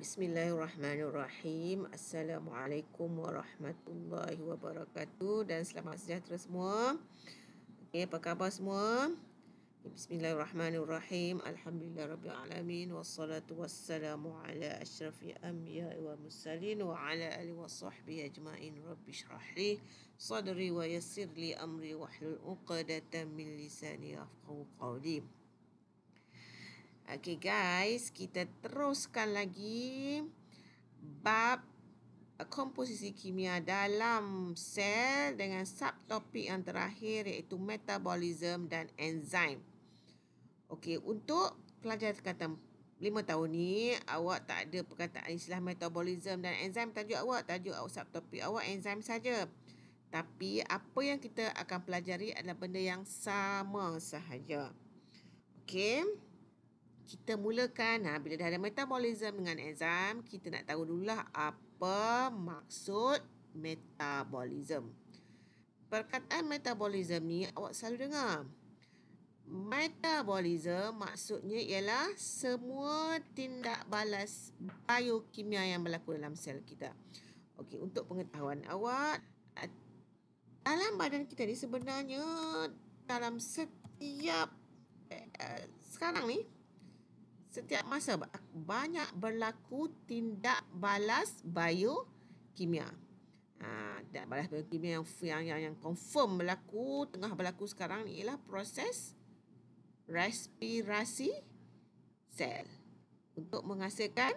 بسم الله الرحمن الرحيم السلام عليكم ورحمة الله وبركاته dan selamat sejahtera semua okay, apa khabar semua بسم الله الرحمن الرحيم الحمد لله رب العالمين والصلاة والسلام على أشرف الأنبياء والمرسلين وعلى آله وصحبه أجمعين رب اشرح لي صدري ويسر لي أمري واحلل عقدة من لساني أفقه قولي Okay guys, kita teruskan lagi bab komposisi kimia dalam sel dengan subtopik yang terakhir iaitu metabolism dan enzim. Okay, untuk pelajar kata 5 tahun ni, awak tak ada perkataan istilah metabolism dan enzim, tajuk awak, tajuk awak subtopik awak enzim saja. Tapi apa yang kita akan pelajari adalah benda yang sama sahaja. Okay kita mulakan ha, bila dah ada metabolism dengan enzim, kita nak tahu dululah apa maksud metabolism. Perkataan metabolism ni awak selalu dengar. Metabolism maksudnya ialah semua tindak balas biokimia yang berlaku dalam sel kita. Okey, untuk pengetahuan awak, dalam badan kita ni sebenarnya dalam setiap eh, sekarang ni setiap masa banyak berlaku tindak balas biokimia. Ha, tindak balas biokimia yang, yang yang yang confirm berlaku tengah berlaku sekarang ni ialah proses respirasi sel untuk menghasilkan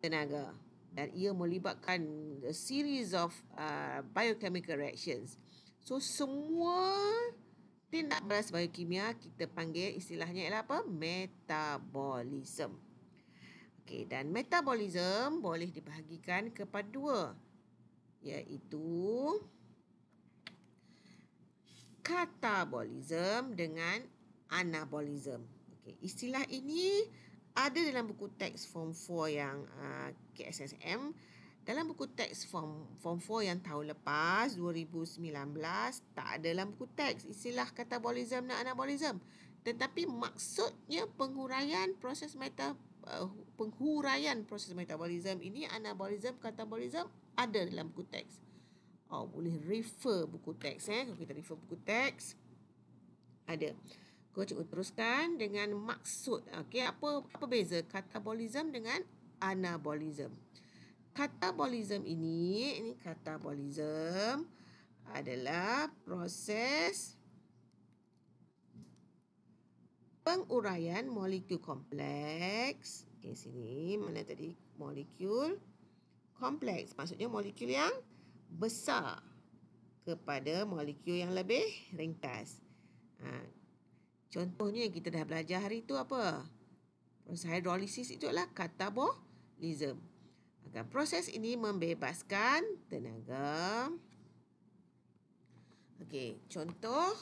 tenaga dan ia melibatkan a series of uh, biochemical reactions. So semua Tindak balas biokimia kita panggil istilahnya ialah apa? Metabolism. Okey, dan metabolism boleh dibahagikan kepada dua. Iaitu katabolism dengan anabolism. Okey, istilah ini ada dalam buku teks form 4 yang uh, ah, KSSM dalam buku teks form form 4 yang tahun lepas 2019 tak ada dalam buku teks istilah katabolism dan anabolism. Tetapi maksudnya penghuraian proses meta eh, penghuraian proses metabolism ini anabolism katabolism ada dalam buku teks. Oh boleh refer buku teks eh kalau kita refer buku teks ada. Kau cikgu teruskan dengan maksud. Okey, apa apa beza katabolism dengan anabolism? katabolism ini, ini katabolism adalah proses penguraian molekul kompleks. Okey, sini mana tadi molekul kompleks? Maksudnya molekul yang besar kepada molekul yang lebih ringkas. Ha. Contohnya yang kita dah belajar hari tu apa? Proses hidrolisis itu adalah katabolism. Maka proses ini membebaskan tenaga. Okey, contoh.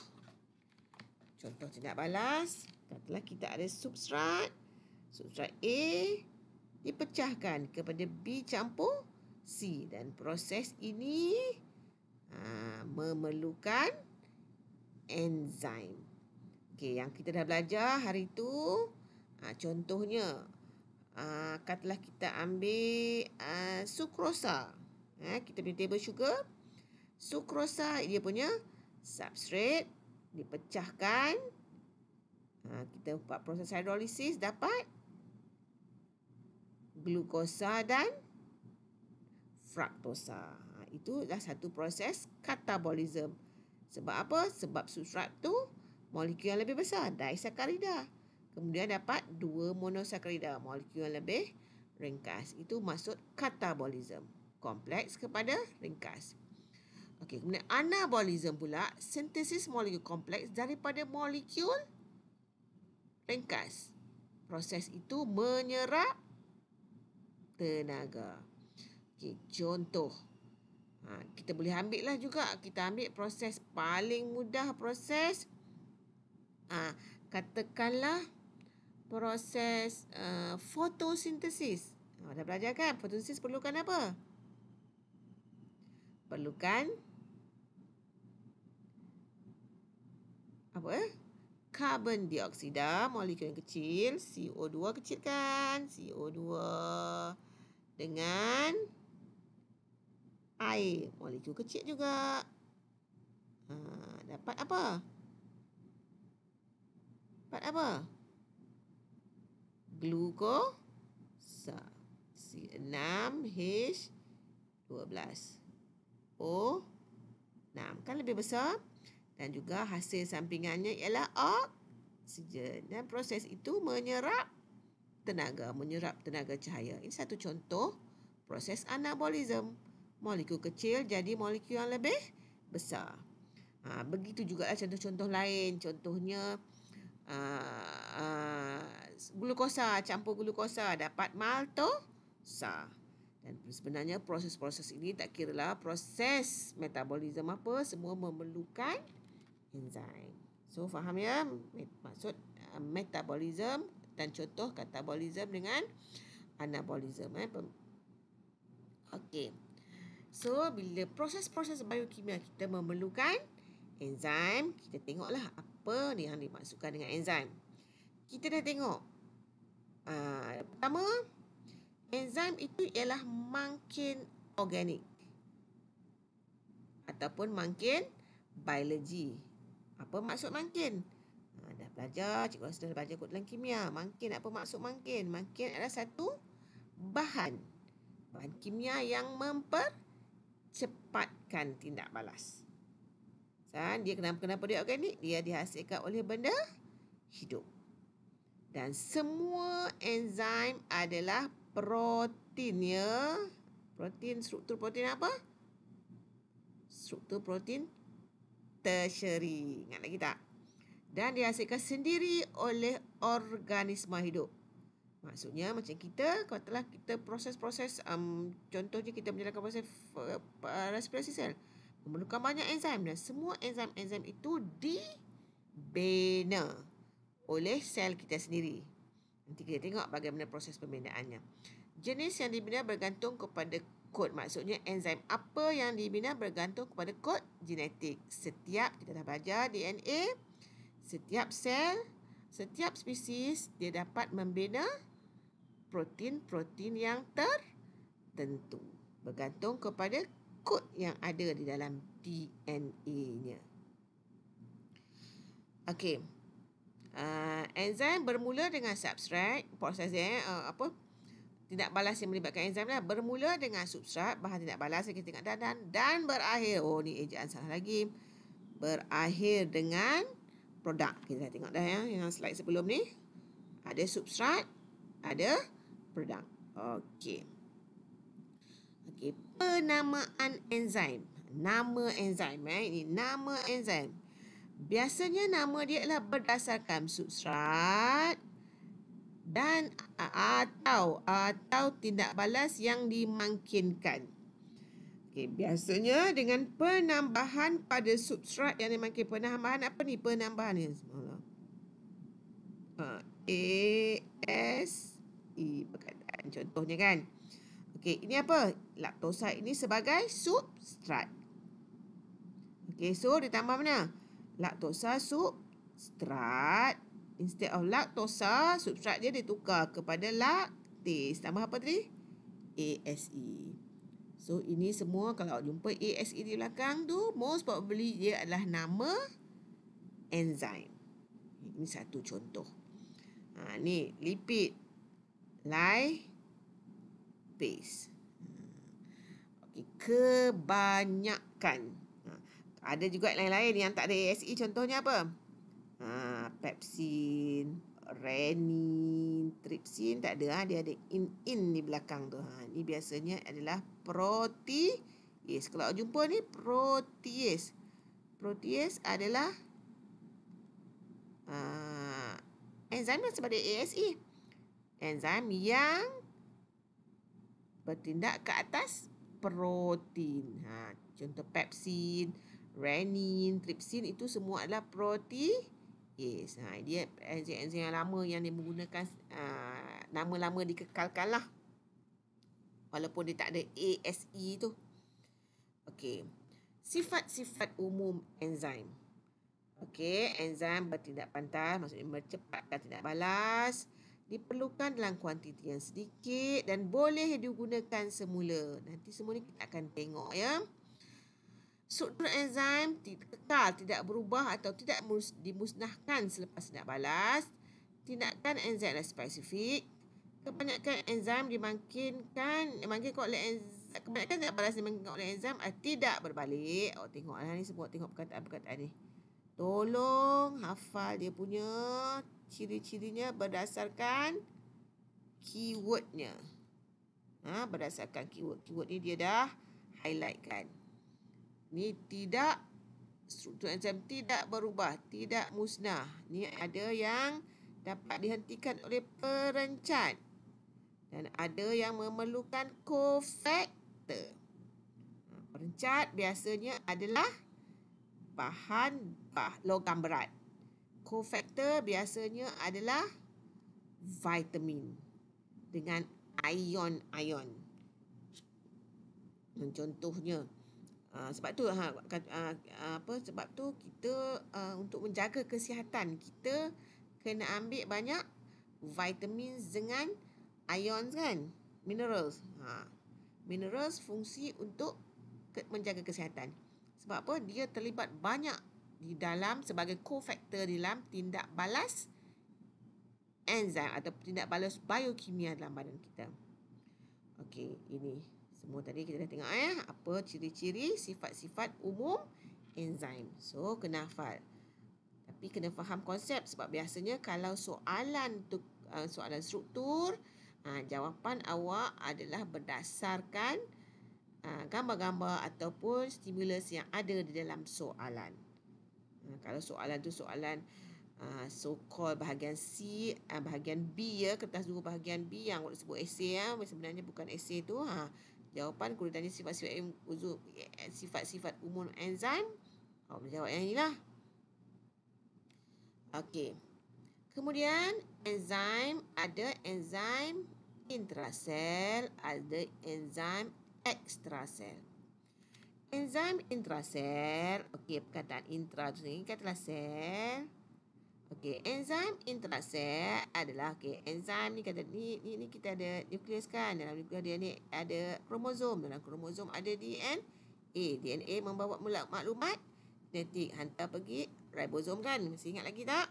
Contoh tindak balas. Katalah kita ada substrat. Substrat A dipecahkan kepada B campur C. Dan proses ini aa, ha, memerlukan enzim. Okey, yang kita dah belajar hari itu. Aa, ha, contohnya, Ah, katalah kita ambil uh, ah, sukrosa. Ha, eh, kita punya table sugar. Sukrosa dia punya substrat dipecahkan. Ha, kita buat proses hidrolisis dapat glukosa dan fruktosa. Itu itulah satu proses katabolisme. Sebab apa? Sebab substrat tu molekul yang lebih besar, disakarida. Hmm kemudian dapat dua monosakarida molekul yang lebih ringkas itu maksud katabolism kompleks kepada ringkas okey kemudian anabolism pula sintesis molekul kompleks daripada molekul ringkas proses itu menyerap tenaga okey contoh Ha, kita boleh ambil lah juga. Kita ambil proses paling mudah proses. Ha, katakanlah proses uh, fotosintesis. Oh, dah belajar kan? Fotosintesis perlukan apa? Perlukan apa eh? Karbon dioksida, molekul yang kecil, CO2 kecil kan? CO2 dengan air, molekul kecil juga. Ha, dapat apa? Dapat apa? c 6H 12 O 6 kan lebih besar dan juga hasil sampingannya ialah oksigen dan proses itu menyerap tenaga menyerap tenaga cahaya ini satu contoh proses anabolism molekul kecil jadi molekul yang lebih besar ha, begitu juga contoh-contoh lain contohnya aa, ah, aa, ah, glukosa, campur glukosa dapat maltosa. Dan sebenarnya proses-proses ini tak kira lah proses metabolisme apa, semua memerlukan enzim. So faham ya? Maksud uh, metabolisme dan contoh katabolisme dengan anabolisme. Eh? Okey. So bila proses-proses biokimia kita memerlukan enzim, kita tengoklah apa yang dimasukkan dengan enzim kita dah tengok uh, pertama enzim itu ialah mangkin organik ataupun mangkin biologi apa maksud mangkin uh, ah, dah belajar cikgu sudah belajar kod dalam kimia mangkin apa maksud mangkin mangkin adalah satu bahan bahan kimia yang mempercepatkan tindak balas dan dia kenapa kenapa dia organik dia dihasilkan oleh benda hidup dan semua enzim adalah protein ya. Protein, struktur protein apa? Struktur protein tertiary. Ingat lagi tak? Dan dihasilkan sendiri oleh organisma hidup. Maksudnya macam kita, kalau telah kita proses-proses, um, contohnya kita menjalankan proses uh, respirasi sel, memerlukan banyak enzim dan semua enzim-enzim itu dibina. bina oleh sel kita sendiri. Nanti kita tengok bagaimana proses pembinaannya. Jenis yang dibina bergantung kepada kod. Maksudnya enzim apa yang dibina bergantung kepada kod genetik. Setiap kita dah belajar DNA, setiap sel, setiap spesies dia dapat membina protein-protein yang tertentu. Bergantung kepada kod yang ada di dalam DNA-nya. Okey uh, enzim bermula dengan substrat proses dia uh, apa tindak balas yang melibatkan enzim lah bermula dengan substrat bahan tindak balas yang kita tengok dah dan dan berakhir oh ni ejaan salah lagi berakhir dengan produk kita dah tengok dah ya yang slide sebelum ni ada substrat ada produk okey okey penamaan enzim nama enzim eh ini nama enzim Biasanya nama dia ialah berdasarkan substrat dan atau atau tindak balas yang dimangkinkan. Okey, biasanya dengan penambahan pada substrat yang dimangkinkan penambahan apa ni? Penambahan ya. Uh, A S I e, perkataan contohnya kan. Okey, ini apa? Laktosa ini sebagai substrat. Okey, so ditambah mana? laktosa substrat. Instead of laktosa, substrat dia ditukar kepada laktis Nama apa tadi? ASE. So, ini semua kalau jumpa ASE di belakang tu, most probably dia adalah nama enzim. Ini satu contoh. Ha, ni, lipid. Lipase. Hmm. Okay, Kebanyakan. Ada juga lain-lain yang tak ada ASE contohnya apa? Ha, pepsin, renin, tripsin tak ada. Ha? Dia ada in-in di belakang tu. Ha, ni biasanya adalah protease. Kalau jumpa ni protease. Protease adalah uh, enzim yang sebab ASE. Enzim yang bertindak ke atas protein. Ha, contoh pepsin, pepsin renin, tripsin itu semua adalah protein. Ha, dia enzim-enzim yang lama yang dia menggunakan aa, ha, nama-lama dikekalkan lah. Walaupun dia tak ada ASE tu. Okey. Sifat-sifat umum enzim. Okey, enzim bertindak pantas maksudnya mempercepatkan tindak balas diperlukan dalam kuantiti yang sedikit dan boleh digunakan semula. Nanti semua ni kita akan tengok ya struktur enzim kekal tidak berubah atau tidak dimusnahkan selepas tindak balas. Tindakan enzim adalah spesifik. Kebanyakan enzim dimangkinkan, dimangkinkan oleh enzim, kebanyakan tindak balas dimangkinkan oleh enzim eh, tidak berbalik. Oh, tengoklah ini sebut tengok perkataan-perkataan ini. Tolong hafal dia punya ciri-cirinya berdasarkan keywordnya. Ha, berdasarkan keyword. Keyword ni dia dah highlightkan ni tidak struktur enzim tidak berubah, tidak musnah. Ni ada yang dapat dihentikan oleh perencat dan ada yang memerlukan cofactor. Ha, perencat biasanya adalah bahan bah, logam berat. Cofactor biasanya adalah vitamin dengan ion-ion. Contohnya, Ah, sebab tu ha, ha, apa sebab tu kita ha, untuk menjaga kesihatan kita kena ambil banyak vitamin dengan ions kan minerals ha minerals fungsi untuk ke, menjaga kesihatan sebab apa dia terlibat banyak di dalam sebagai cofactor di dalam tindak balas enzim atau tindak balas biokimia dalam badan kita okey ini semua tadi kita dah tengok eh apa ciri-ciri sifat-sifat umum enzim. So kena hafal. Tapi kena faham konsep sebab biasanya kalau soalan tu uh, soalan struktur uh, jawapan awak adalah berdasarkan uh, gambar-gambar ataupun stimulus yang ada di dalam soalan. Kalau soalan tu soalan so called bahagian C bahagian B ya kertas dulu bahagian B yang sebut esei ya sebenarnya bukan esei tu ha. Jawapan kena tanya sifat-sifat sifat-sifat umum enzim. Awak boleh jawab yang inilah. Okey. Kemudian enzim ada enzim intrasel, ada enzim ekstrasel. Enzim intrasel, okey perkataan intra tu ni katalah sel. Okey, enzim intracell adalah okey, enzim ni kata ni ni, ni kita ada nukleus kan. Dalam nukleus dia ni ada kromosom. Dalam kromosom ada DNA. DNA membawa mula maklumat genetik hantar pergi ribosom kan. Masih ingat lagi tak?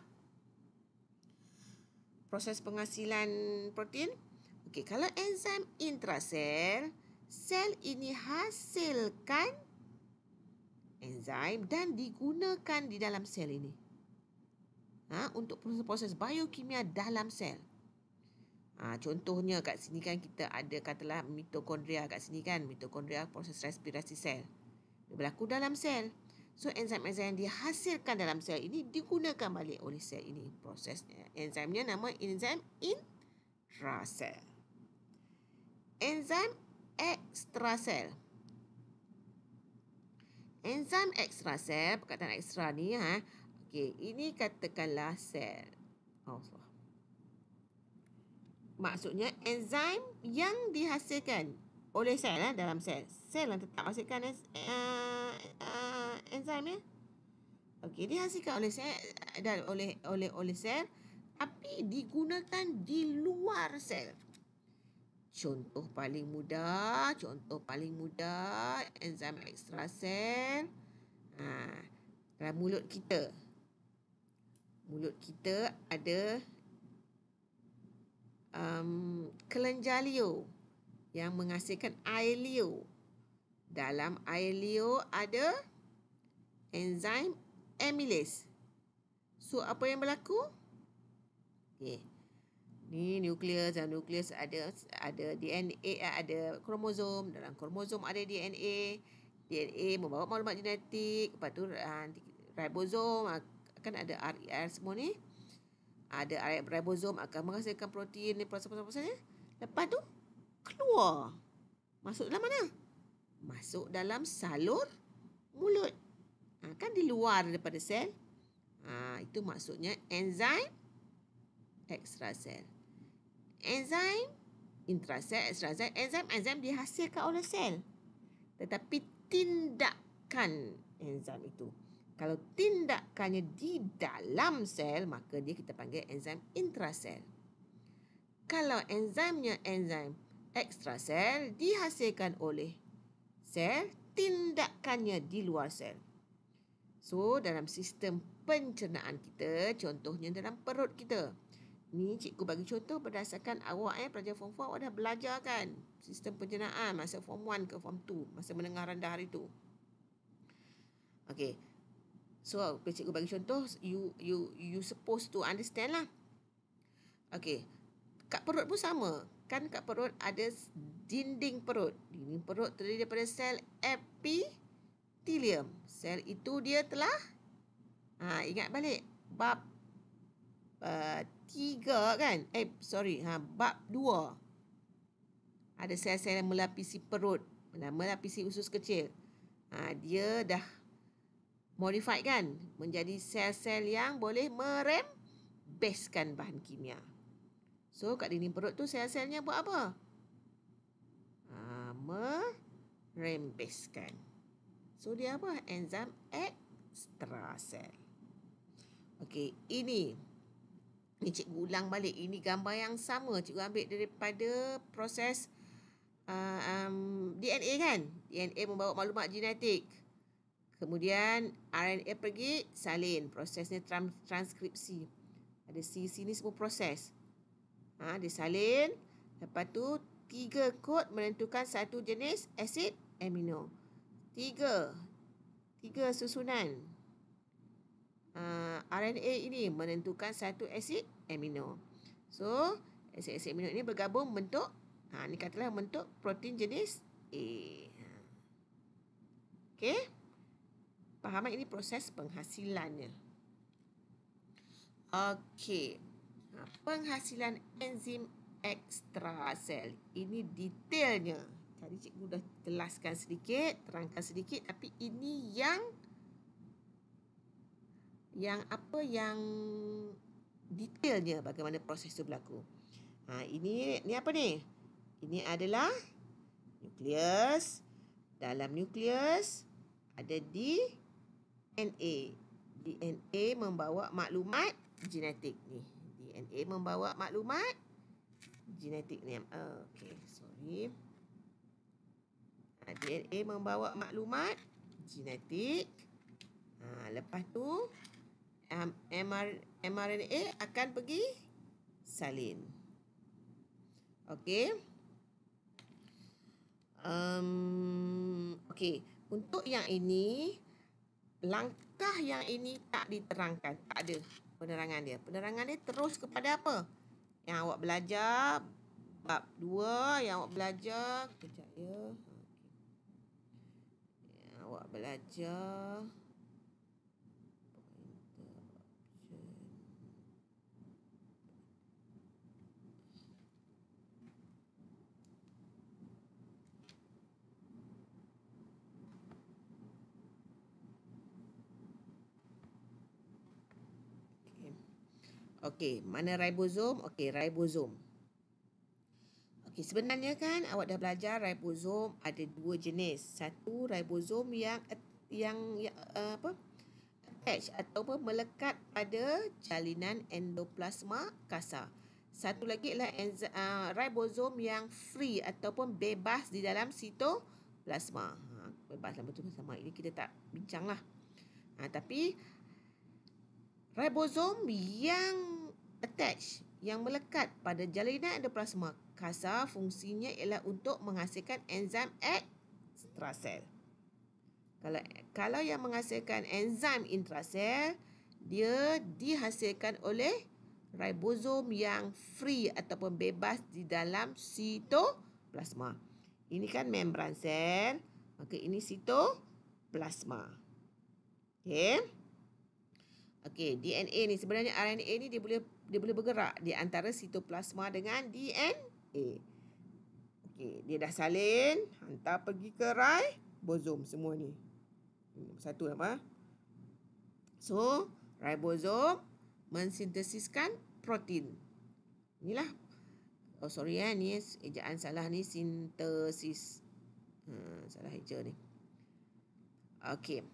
Proses penghasilan protein. Okey, kalau enzim intracell, sel ini hasilkan enzim dan digunakan di dalam sel ini ha, untuk proses-proses biokimia dalam sel. Ha, contohnya kat sini kan kita ada katalah mitokondria kat sini kan. Mitokondria proses respirasi sel. Dia berlaku dalam sel. So enzim-enzim yang dihasilkan dalam sel ini digunakan balik oleh sel ini proses. Enzimnya nama enzim intracell. Enzim extracell. Enzim extracell, perkataan extra ni ha, Okey, ini katakanlah sel. Allah. Maksudnya enzim yang dihasilkan oleh sel lah, dalam sel. Sel yang tetap hasilkan uh, eh, uh, eh, enzim ya. Okey, dihasilkan oleh sel dan oleh oleh oleh sel tapi digunakan di luar sel. Contoh paling mudah, contoh paling mudah enzim ekstrasel. sel. Ha, dalam mulut kita mulut kita ada um, kelenjar liu yang menghasilkan air liu. Dalam air liu ada enzim amylase. So, apa yang berlaku? Okay. Ni nukleus dan nukleus ada ada DNA ada kromosom dalam kromosom ada DNA DNA membawa maklumat genetik lepas tu ah, ribosom kan ada RER e semua ni. Ada e ribosom akan menghasilkan protein ni proses-proses ni. Lepas tu keluar. Masuk dalam mana? Masuk dalam salur mulut. Ha, kan di luar daripada sel. Ha, itu maksudnya enzim extracel. Enzim intrasel, extracel. Enzim, enzim dihasilkan oleh sel. Tetapi tindakan enzim itu. Kalau tindakannya di dalam sel, maka dia kita panggil enzim intrasel. Kalau enzimnya enzim ekstrasel, dihasilkan oleh sel, tindakannya di luar sel. So, dalam sistem pencernaan kita, contohnya dalam perut kita. Ni cikgu bagi contoh berdasarkan awak eh, pelajar form 4, awak dah belajar kan sistem pencernaan masa form 1 ke form 2, masa menengah rendah hari tu. Okey, So, apa cikgu bagi contoh, you you you supposed to understand lah. Okay. Kat perut pun sama. Kan kat perut ada dinding perut. Dinding perut terdiri daripada sel epithelium. Sel itu dia telah ha, ingat balik. Bab uh, tiga kan? Eh, sorry. Ha, bab dua. Ada sel-sel yang melapisi perut. Melapisi usus kecil. Ha, dia dah modified kan menjadi sel-sel yang boleh merembeskan bahan kimia. So kat dinding perut tu sel-selnya buat apa? Ha, merembeskan. So dia apa? Enzim extracel. Okey, ini ni cikgu ulang balik ini gambar yang sama cikgu ambil daripada proses uh, um, DNA kan? DNA membawa maklumat genetik. Kemudian RNA pergi salin, prosesnya transkripsi. Ada CC ni semua proses. Ha, dia salin, lepas tu tiga kod menentukan satu jenis asid amino. Tiga. Tiga susunan. Uh, ha, RNA ini menentukan satu asid amino. So, asid-asid amino ini bergabung bentuk, ha, ni katalah bentuk protein jenis A. Ha. Okay pemahaman ini proses penghasilannya. Okey. Ha, penghasilan enzim ekstrasel. Ini detailnya. Tadi cikgu dah jelaskan sedikit, terangkan sedikit tapi ini yang yang apa yang detailnya bagaimana proses itu berlaku. Ha, ini ni apa ni? Ini adalah nukleus. Dalam nukleus ada di DNA. DNA membawa maklumat genetik ni. DNA membawa maklumat genetik ni. Okay, sorry. DNA ha, membawa maklumat genetik. Ha, lepas tu, um, mRNA akan pergi salin. Okay. Um, okay, untuk yang ini langkah yang ini tak diterangkan. Tak ada penerangan dia. Penerangan dia terus kepada apa? Yang awak belajar bab 2 yang awak belajar kejap ya. Yang awak belajar Okey, mana ribosom? Okey, ribosom. Okey, sebenarnya kan awak dah belajar ribosom ada dua jenis. Satu ribosom yang yang, yang eh, apa? attach atau ataupun melekat pada jalinan endoplasma kasar. Satu lagi ialah enz- uh, eh, ribosom yang free ataupun bebas di dalam sitoplasma. Ha, bebas dalam betul sama ini kita tak bincanglah. Ha, tapi ribosom yang attach yang melekat pada jalinan endoplasma kasa fungsinya ialah untuk menghasilkan enzim extrasel. Kalau kalau yang menghasilkan enzim intrasel dia dihasilkan oleh ribosom yang free ataupun bebas di dalam sitoplasma. Ini kan membran sel, maka ini sitoplasma. Okey. Okey, DNA ni sebenarnya RNA ni dia boleh dia boleh bergerak di antara sitoplasma dengan DNA. Okey, dia dah salin, hantar pergi ke ribosom semua ni. Hmm, satu apa? So, ribosom mensintesiskan protein. Inilah. Oh, sorry eh. Ni ejaan salah ni. Sintesis. Hmm, salah eja ni. Okey,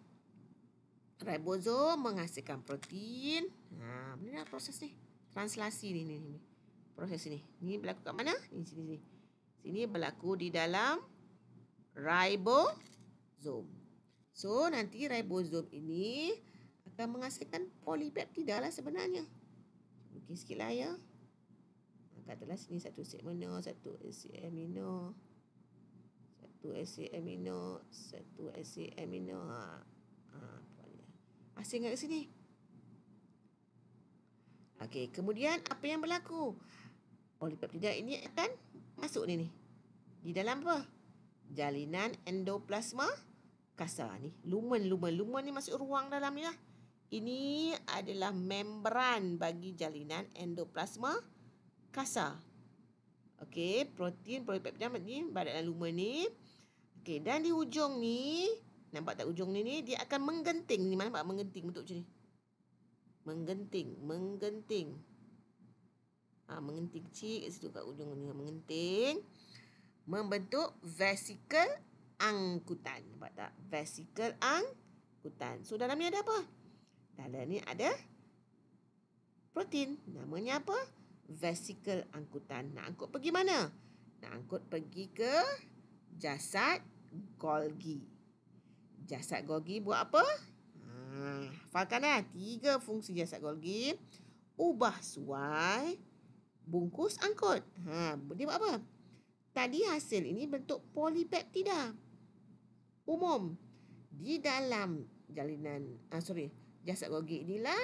Ribosom menghasilkan protein. Ha, benda lah proses ni translasi ni ni, ni proses ni ni berlaku kat mana ni sini sini sini berlaku di dalam ribosom so nanti ribosom ini akan menghasilkan polipeptida lah sebenarnya mungkin sikit lah ya katalah sini satu segmen satu acid amino satu acid amino satu acid amino ha ha asing kat sini Okey, kemudian apa yang berlaku? Polipeptida oh, ini akan masuk ni ni. Di dalam apa? Jalinan endoplasma kasar ni. Lumen, lumen, lumen ni masuk ruang dalam ni lah. Ini adalah membran bagi jalinan endoplasma kasar. Okey, protein protein polipeptida ni berada dalam lumen ni. Okey, dan di ujung ni, nampak tak ujung ni ni, dia akan menggenting ni. Mana nampak menggenting bentuk macam ni? menggenting menggenting ha, menggenting kecil kat situ kat ujung ni menggenting membentuk vesikel angkutan nampak tak vesikel angkutan so dalam ni ada apa dalam ni ada protein namanya apa vesikel angkutan nak angkut pergi mana nak angkut pergi ke jasad Golgi. Jasad Golgi buat apa? Fakana, tiga fungsi jasad Golgi. Ubah suai, bungkus angkut. Ha, dia buat apa? Tadi hasil ini bentuk polipeptida. Umum. Di dalam jalinan, ah, sorry, jasad Golgi inilah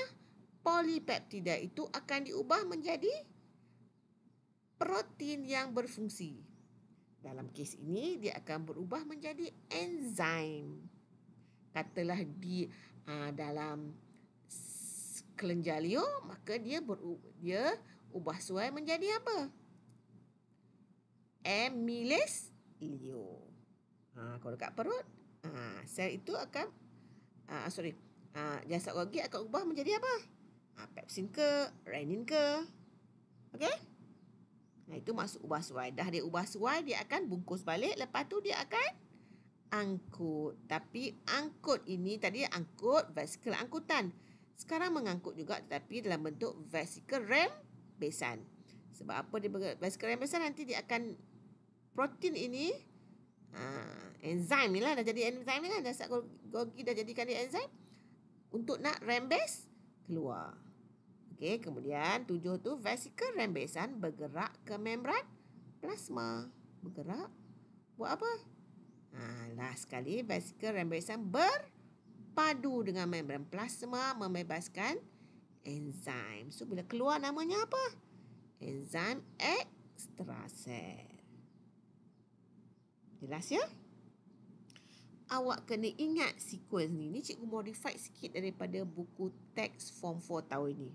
polipeptida itu akan diubah menjadi protein yang berfungsi. Dalam kes ini, dia akan berubah menjadi enzim. Katalah di... Ah, dalam kelenjar maka dia ber, dia ubah suai menjadi apa? Amylase liur. Ha, ah, kalau dekat perut, ha, sel itu akan ha, sorry, ha, jasad rogi akan ubah menjadi apa? Ha, pepsin ke, renin ke? Okey? Nah, itu masuk ubah suai. Dah dia ubah suai, dia akan bungkus balik. Lepas tu dia akan angkut. Tapi angkut ini tadi angkut vesikel angkutan. Sekarang mengangkut juga tapi dalam bentuk vesikel rembesan. Sebab apa dia bergerak vesikel rembesan nanti dia akan protein ini uh, ah, enzim ni lah dah jadi enzim ni kan. Dah sat gogi dah jadikan dia enzim untuk nak rembes keluar. Okey, kemudian tujuh tu vesikel rembesan bergerak ke membran plasma. Bergerak buat apa? Ha, last sekali, vesikel rembesan berpadu dengan membran plasma membebaskan enzim. So, bila keluar namanya apa? Enzim ekstraser. Jelas ya? Awak kena ingat sequence ni. Ni cikgu modified sikit daripada buku teks form 4 tahun ni.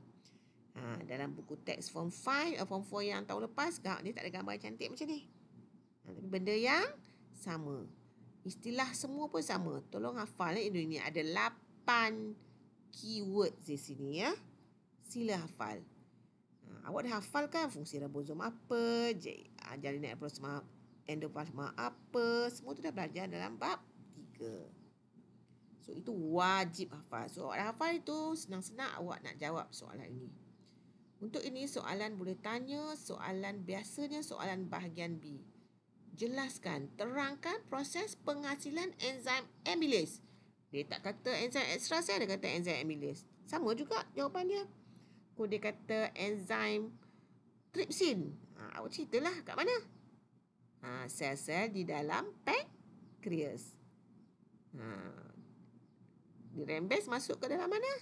Ha, dalam buku teks form 5, eh, form 4 yang tahun lepas, gak, dia tak ada gambar cantik macam ni. Ha, tapi benda yang Sama. Istilah semua pun sama. Tolong hafal eh Indonesia ada 8 keyword di sini ya. Sila hafal. Ha, awak dah hafal kan fungsi ribosom apa, j- ha, jalinan ribosoma endoplasma apa, semua tu dah belajar dalam bab 3. So itu wajib hafal. So awak dah hafal itu senang-senang awak nak jawab soalan ini. Untuk ini soalan boleh tanya, soalan biasanya soalan bahagian B jelaskan, terangkan proses penghasilan enzim amylase. Dia tak kata enzim ekstra saya, dia kata enzim amylase. Sama juga jawapan dia. Kau dia kata enzim tripsin. Ha, awak ceritalah kat mana. Ha, sel-sel di dalam pankreas. Ha, dirembes masuk ke dalam mana?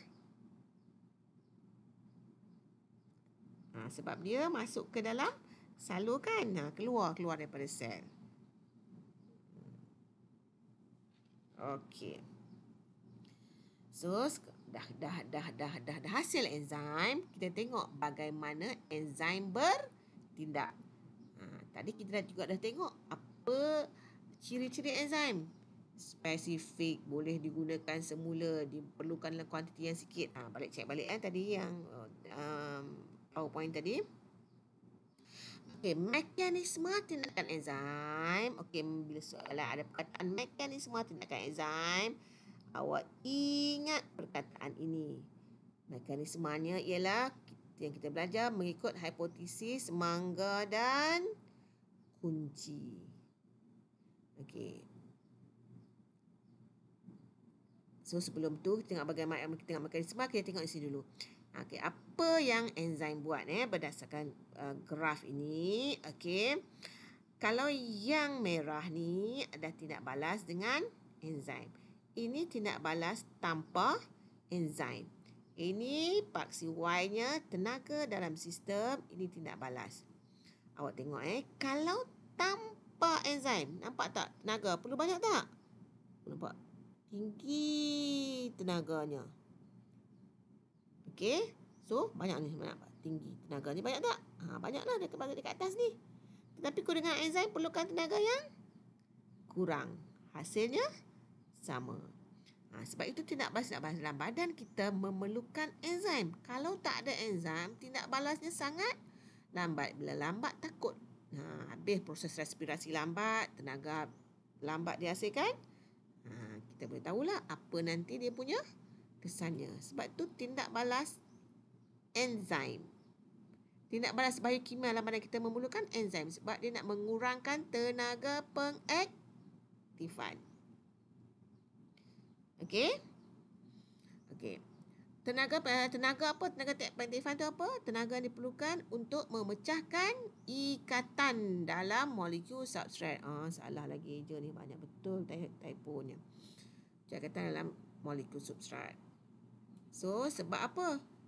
Ha, sebab dia masuk ke dalam salurkan ha, keluar keluar daripada sel okey so dah dah dah dah dah dah hasil enzim kita tengok bagaimana enzim bertindak ha, tadi kita dah juga dah tengok apa ciri-ciri enzim spesifik boleh digunakan semula diperlukan dalam kuantiti yang sikit ha, balik check balik eh tadi yang uh, um, powerpoint tadi Okay, mekanisme tindakan enzim. Okay, bila soalan ada perkataan mekanisme tindakan enzim, awak ingat perkataan ini. Mekanismanya ialah yang kita belajar mengikut hipotesis mangga dan kunci. Okay. So sebelum tu kita tengok bagaimana kita tengok mekanisme, kita tengok isi dulu. Okey, apa yang enzim buat eh berdasarkan uh, graf ini? Okey. Kalau yang merah ni ada tindak balas dengan enzim. Ini tindak balas tanpa enzim. Ini paksi Y-nya tenaga dalam sistem, ini tindak balas. Awak tengok eh, kalau tanpa enzim, nampak tak tenaga perlu banyak tak? Nampak tinggi tenaganya. Okey. So, banyak ni banyak tinggi. Tenaga ni banyak tak? Ha, banyaklah dia tenaga dekat atas ni. Tetapi kau dengan enzim perlukan tenaga yang kurang. Hasilnya sama. Ha, sebab itu tindak balas tindak balas dalam badan kita memerlukan enzim. Kalau tak ada enzim, tindak balasnya sangat lambat. Bila lambat takut. Ha, habis proses respirasi lambat, tenaga lambat dihasilkan. Ha, kita boleh tahulah apa nanti dia punya kesannya. Sebab tu tindak balas enzim. Tindak balas kimia, dalam lah mana kita memerlukan enzim sebab dia nak mengurangkan tenaga pengaktifan. Okey. Okey. Tenaga eh, tenaga apa? Tenaga pengaktifan tu apa? Tenaga yang diperlukan untuk memecahkan ikatan dalam molekul substrat. oh salah lagi je ni banyak betul typo-nya. Ikatan dalam molekul substrat. So, sebab apa?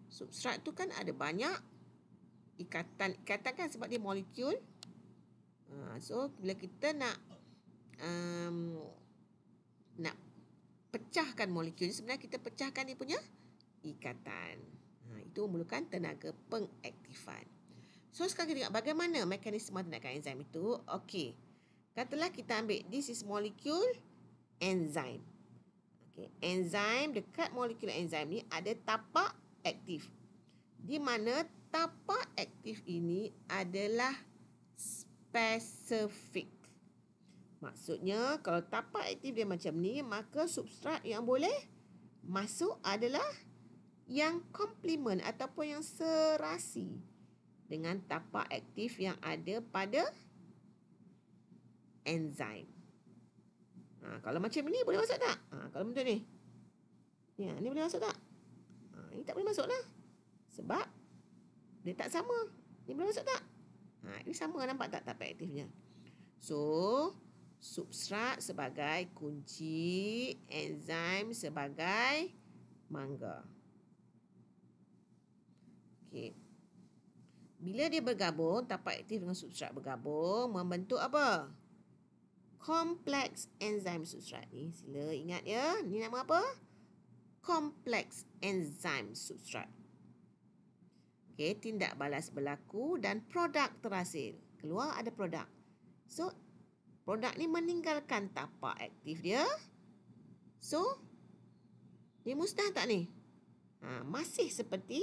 Substrat tu kan ada banyak ikatan. Ikatan kan sebab dia molekul. Uh, so, bila kita nak um, nak pecahkan molekul ni, sebenarnya kita pecahkan dia punya ikatan. Uh, itu memerlukan tenaga pengaktifan. So, sekarang kita tengok bagaimana mekanisme tenaga enzim itu. Okey. Katalah kita ambil, this is molecule enzyme. Okay. Enzim dekat molekul enzim ni ada tapak aktif. Di mana tapak aktif ini adalah spesifik. Maksudnya kalau tapak aktif dia macam ni, maka substrat yang boleh masuk adalah yang komplement ataupun yang serasi dengan tapak aktif yang ada pada enzim. Ha, kalau macam ni boleh masuk tak? Ha, kalau macam ni. Ni, ya, ni boleh masuk tak? Ha, ini tak boleh masuk lah. Sebab dia tak sama. Ni boleh masuk tak? Ha, ini sama lah nampak tak tak aktifnya. So, substrat sebagai kunci, enzim sebagai mangga. Okay. Bila dia bergabung, tapak aktif dengan substrat bergabung, membentuk apa? complex enzyme substrat. Ni sila ingat ya. Ni nama apa? Complex enzyme substrat. Okay, tindak balas berlaku dan produk terhasil. Keluar ada produk. So, produk ni meninggalkan tapak aktif dia. So, dia musnah tak ni? Ha, masih seperti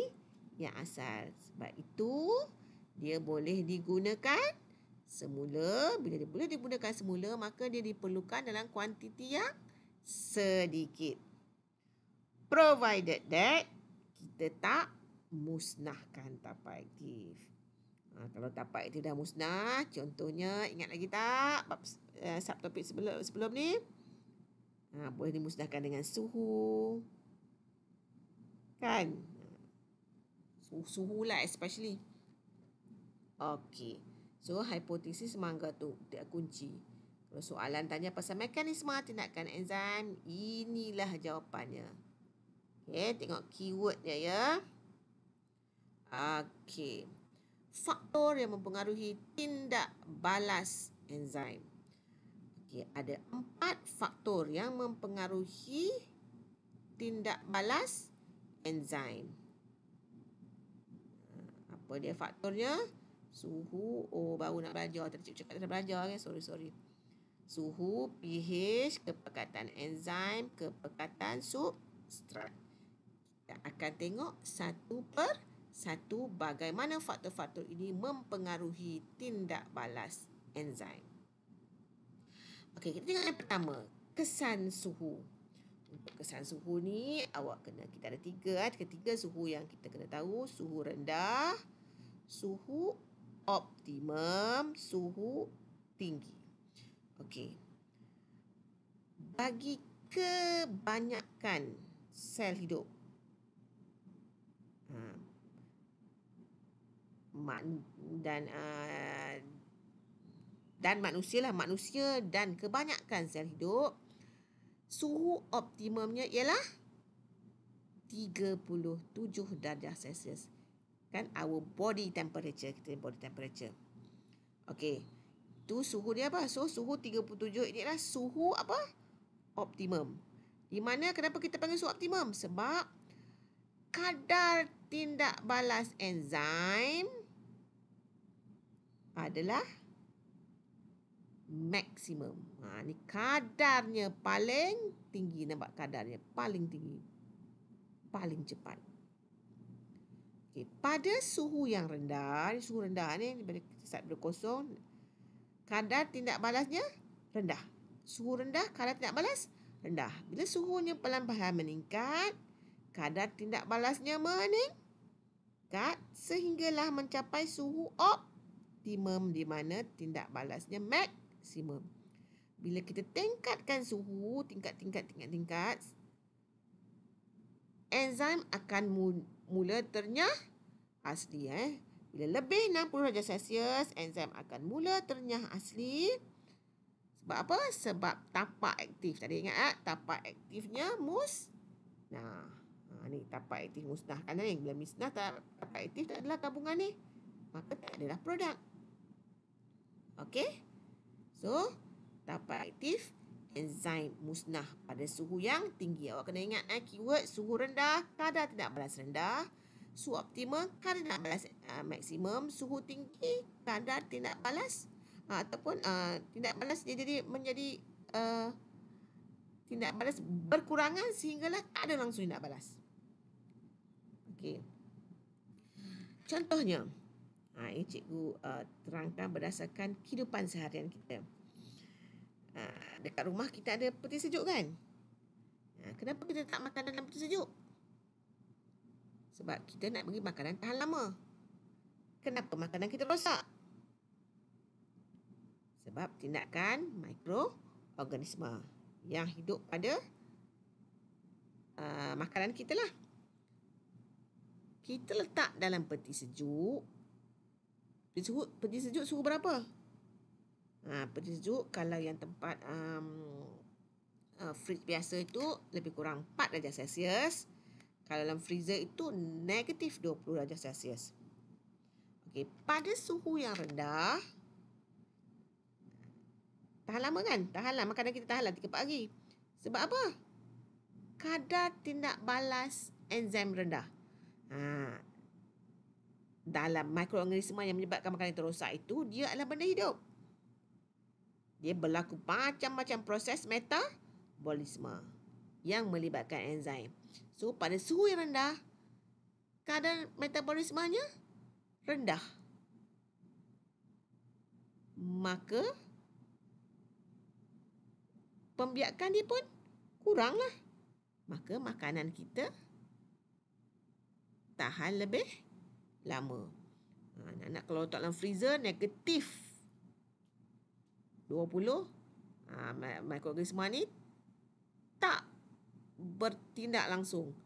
yang asal. Sebab itu, dia boleh digunakan semula bila dia boleh digunakan semula maka dia diperlukan dalam kuantiti yang sedikit provided that kita tak musnahkan tapai aktif ha, kalau tapak itu dah musnah contohnya ingat lagi tak bab, uh, subtopik sebelum sebelum ni ha, boleh dimusnahkan dengan suhu kan suhu, suhu lah especially okey So hipotesis mangga tu dia kunci. Kalau soalan tanya pasal mekanisme tindakan enzim, inilah jawapannya. Okay, tengok keywordnya ya. Okay. Faktor yang mempengaruhi tindak balas enzim. Okay, ada empat faktor yang mempengaruhi tindak balas enzim. Apa dia Faktornya suhu oh baru nak belajar tadi cikgu cakap dah belajar kan sorry sorry suhu pH kepekatan enzim kepekatan substrat kita akan tengok satu per satu bagaimana faktor-faktor ini mempengaruhi tindak balas enzim okey kita tengok yang pertama kesan suhu untuk kesan suhu ni awak kena kita ada tiga eh ketiga suhu yang kita kena tahu suhu rendah suhu optimum suhu tinggi. Okey. Bagi kebanyakan sel hidup. Ha, dan ha, dan manusia lah manusia dan kebanyakan sel hidup suhu optimumnya ialah 37 darjah Celsius kan our body temperature kita body temperature okey tu suhu dia apa so suhu 37 ini adalah suhu apa optimum di mana kenapa kita panggil suhu optimum sebab kadar tindak balas enzim adalah maksimum. Ha, ni kadarnya paling tinggi. Nampak kadarnya paling tinggi. Paling cepat. Okay. Pada suhu yang rendah, ini suhu rendah ni daripada saat berkosong, kadar tindak balasnya rendah. Suhu rendah, kadar tindak balas rendah. Bila suhunya pelan-pelan meningkat, kadar tindak balasnya meningkat sehinggalah mencapai suhu optimum di mana tindak balasnya maksimum. Bila kita tingkatkan suhu, tingkat-tingkat-tingkat-tingkat, enzim akan mula ternyah asli eh. Bila lebih 60 darjah Celsius, enzim akan mula ternyah asli. Sebab apa? Sebab tapak aktif. Tadi ingat tak? Eh? Tapak aktifnya musnah. Ha, ni tapak aktif musnah kan ni. Eh? Bila musnah tak, tapak aktif tak adalah gabungan ni. Maka tak adalah produk. Okay? So, tapak aktif enzim musnah pada suhu yang tinggi. Awak kena ingat eh, keyword suhu rendah, kadar tidak balas rendah. Suhu optimum, kadar tidak balas uh, maksimum. Suhu tinggi, kadar tidak balas. Uh, ataupun uh, eh, tindak balas dia jadi menjadi uh, tindak balas berkurangan sehinggalah tak ada langsung tidak balas. Okey. Contohnya, ha, ini cikgu uh, terangkan berdasarkan kehidupan seharian kita. Uh, dekat rumah kita ada peti sejuk kan? Ha, kenapa kita tak makan dalam peti sejuk? Sebab kita nak bagi makanan tahan lama. Kenapa makanan kita rosak? Sebab tindakan mikroorganisma yang hidup pada uh, makanan kita lah. Kita letak dalam peti sejuk. Peti sejuk, peti sejuk suhu berapa? ha, Penyejuk Kalau yang tempat um, uh, Fridge biasa itu Lebih kurang 4 darjah Celsius Kalau dalam freezer itu Negatif 20 darjah Celsius okay, Pada suhu yang rendah Tahan lama kan? Tahan lama, makanan kita tahan lama 3-4 hari Sebab apa? Kadar tindak balas enzim rendah ha, dalam mikroorganisma yang menyebabkan makanan itu itu dia adalah benda hidup dia berlaku macam-macam proses metabolisme yang melibatkan enzim. So pada suhu yang rendah, kadar metabolismenya rendah. Maka pembiakan dia pun kuranglah. Maka makanan kita tahan lebih lama. Ha, anak-anak kalau letak dalam freezer, negatif 20 ah, mikrogram ni tak bertindak langsung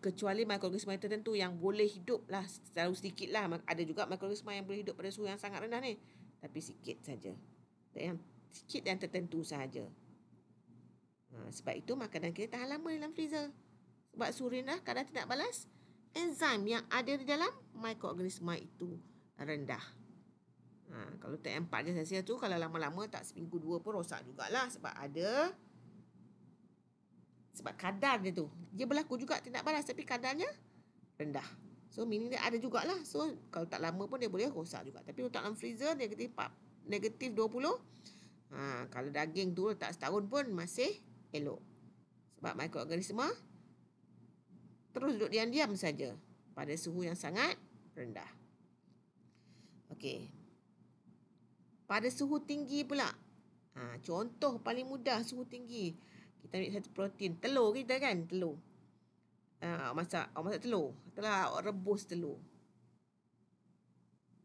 kecuali mikrogram tertentu yang boleh hidup lah selalu sedikit lah ada juga mikrogram yang boleh hidup pada suhu yang sangat rendah ni tapi sikit saja yang sikit yang tertentu saja ha, sebab itu makanan kita tahan lama dalam freezer sebab suhu lah kadar tidak balas enzim yang ada di dalam mikroorganisma itu rendah Ha, kalau tak empat je sesia tu kalau lama-lama tak seminggu dua pun rosak jugalah sebab ada sebab kadar dia tu dia berlaku juga tindak balas tapi kadarnya rendah so meaning dia ada jugalah so kalau tak lama pun dia boleh rosak juga tapi letak dalam freezer negatif negatif 20 ha, kalau daging tu letak setahun pun masih elok sebab mikroorganisma terus duduk diam-diam saja pada suhu yang sangat rendah Okey, pada suhu tinggi pula. Ha, contoh paling mudah suhu tinggi. Kita ambil satu protein. Telur kita kan? Telur. Ha, awak masak, awak masak telur. Telah awak rebus telur.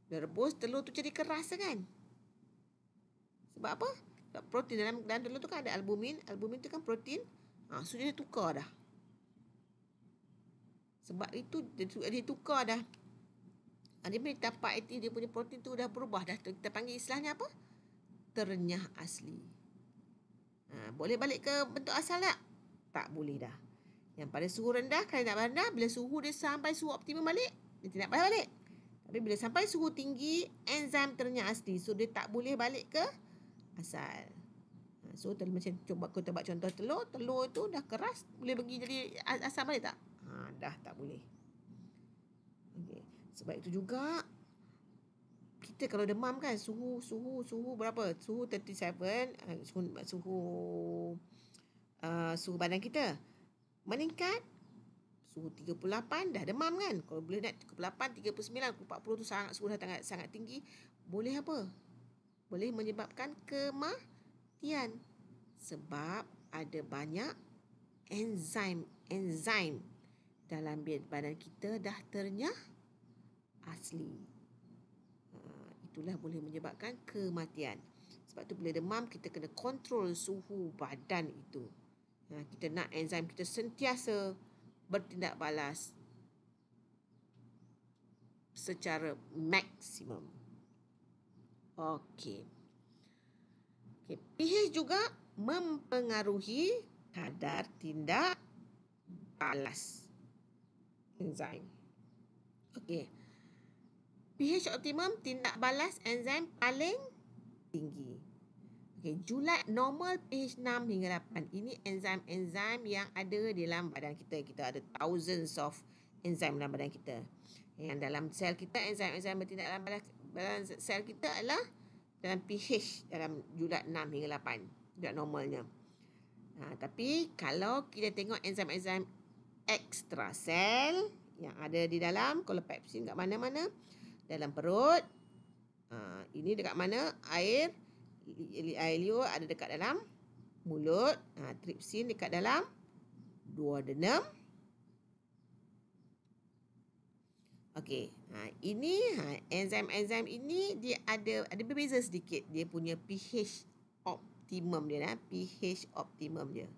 Bila rebus, telur tu jadi keras kan? Sebab apa? Sebab protein dalam, dalam telur tu kan ada albumin. Albumin tu kan protein. Ha, so dia tukar dah. Sebab itu dia, dia tukar dah. Ha, dia bila dapat IT dia punya protein tu dah berubah dah. Kita panggil istilahnya apa? Ternyah asli. Ha, boleh balik ke bentuk asal tak? Tak boleh dah. Yang pada suhu rendah, kalau nak rendah, bila suhu dia sampai suhu optimum balik, dia tidak boleh balik. Tapi bila sampai suhu tinggi, enzim ternyah asli. So, dia tak boleh balik ke asal. Ha, so, telur, macam cuba kita buat contoh telur. Telur tu dah keras, boleh pergi jadi asal balik tak? Ha, dah tak boleh. Sebab itu juga kita kalau demam kan suhu suhu suhu berapa? Suhu 37 eh, suhu suhu uh, suhu badan kita meningkat suhu 38 dah demam kan kalau boleh naik 38 39 40 tu sangat suhu dah sangat sangat tinggi boleh apa boleh menyebabkan kematian sebab ada banyak enzim enzim dalam badan kita dah ternyata asli. Ha, itulah boleh menyebabkan kematian. Sebab tu bila demam kita kena kontrol suhu badan itu. Ha, kita nak enzim kita sentiasa bertindak balas secara maksimum. Okey. Okay. pH juga mempengaruhi kadar tindak balas enzim. Okey pH optimum tindak balas enzim paling tinggi. Okay, julat normal pH 6 hingga 8. Ini enzim-enzim yang ada dalam badan kita. Kita ada thousands of enzim dalam badan kita. Yang dalam sel kita, enzim-enzim bertindak dalam badan dalam sel kita adalah dalam pH dalam julat 6 hingga 8. Julat normalnya. Ha, tapi kalau kita tengok enzim-enzim extra sel yang ada di dalam kolopepsin kat mana-mana, dalam perut. Ha, ini dekat mana? Air. Air liur ada dekat dalam mulut. Ha, tripsin dekat dalam duodenum. Okey, ha, ini ha, enzim-enzim ini dia ada ada berbeza sedikit dia punya pH optimum dia lah, ha, pH optimum dia.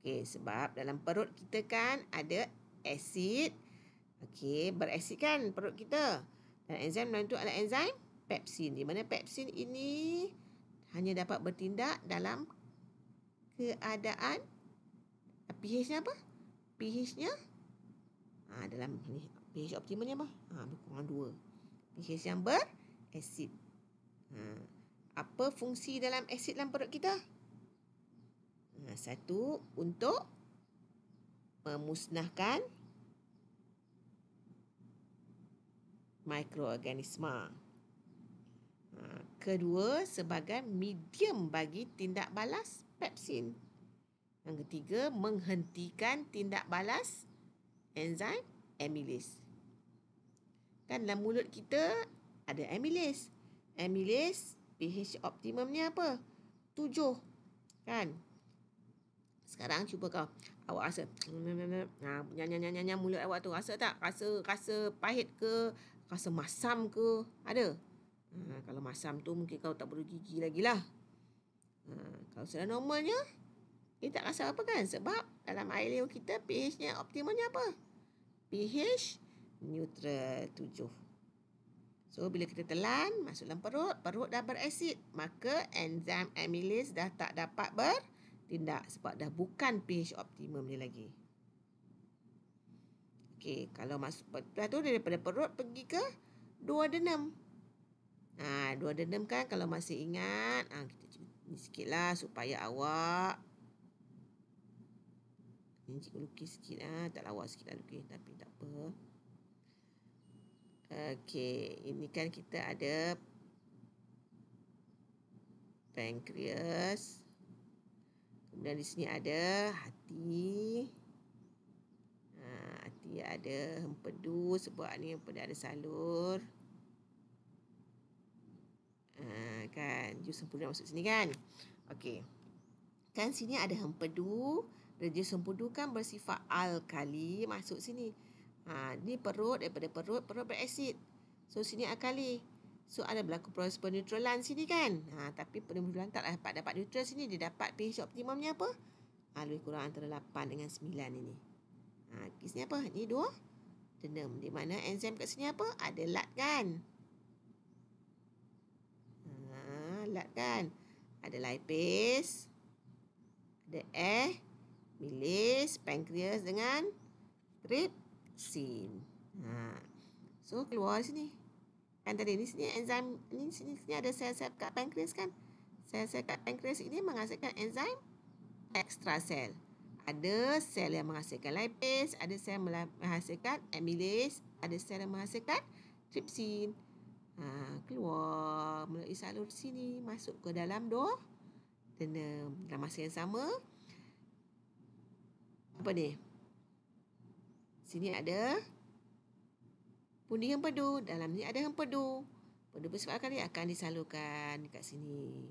Okey, sebab dalam perut kita kan ada asid. Okey, berasid kan perut kita. Dan enzim lain itu adalah enzim pepsin. Di mana pepsin ini hanya dapat bertindak dalam keadaan pH-nya apa? pH-nya ha, dalam pH optimumnya apa? Ha, kurang dua. pH yang berasid. Ha, apa fungsi dalam asid dalam perut kita? Ha, satu untuk memusnahkan mikroorganisma. Ha, kedua, sebagai medium bagi tindak balas pepsin. Yang ketiga, menghentikan tindak balas enzim amylase. Kan dalam mulut kita ada amylase. Amylase pH optimumnya apa? Tujuh. Kan? Sekarang cuba kau. Awak rasa. Nah, ha, nyanyi-nyanyi mulut awak tu. Rasa tak? Rasa rasa pahit ke? rasa masam ke ada ha, kalau masam tu mungkin kau tak perlu gigi lagi lah ha, kalau sudah normalnya kita tak rasa apa kan sebab dalam air liur kita pH nya optimumnya apa pH neutral 7 so bila kita telan masuk dalam perut perut dah berasid maka enzim amylase dah tak dapat bertindak sebab dah bukan pH optimum dia lagi Okey, kalau masuk lepas tu daripada perut pergi ke dua denem. Ha, dua denem kan kalau masih ingat. Ha, kita cuba ni lah supaya awak. Ni cikgu lukis sikit lah. Tak lawa sikit lah lukis tapi tak apa. Okey, ini kan kita ada pancreas. Kemudian di sini ada Hati ada hempedu sebab ni empedu ada salur. Uh, kan jus sempurna masuk sini kan okey kan sini ada hempedu dan jus sempurna kan bersifat alkali masuk sini ha ni perut daripada perut perut berasid so sini alkali so ada berlaku proses penutrolan sini kan ha tapi penutrolan tak dapat dapat neutral sini dia dapat pH optimumnya apa ha, lebih kurang antara 8 dengan 9 ini Ha, di sini apa? Ini dua denum. Di mana enzim kat sini apa? Ada lat kan? Ha, lat kan? Ada lipis. Ada eh. Milis, pankreas dengan tripsin. Ha. So, keluar sini. Kan tadi ni sini enzim. Ni sini, sini ada sel-sel kat pancreas kan? Sel-sel kat pancreas ini menghasilkan enzim extracell ada sel yang menghasilkan lipase, ada sel yang menghasilkan amylase, ada sel yang menghasilkan tripsin. Ha, keluar melalui salur sini, masuk ke dalam doh. Dan dalam masa yang sama, apa ni? Sini ada pundi yang pedu, dalam ni ada yang pedu. Pedu bersifat kali akan disalurkan dekat sini.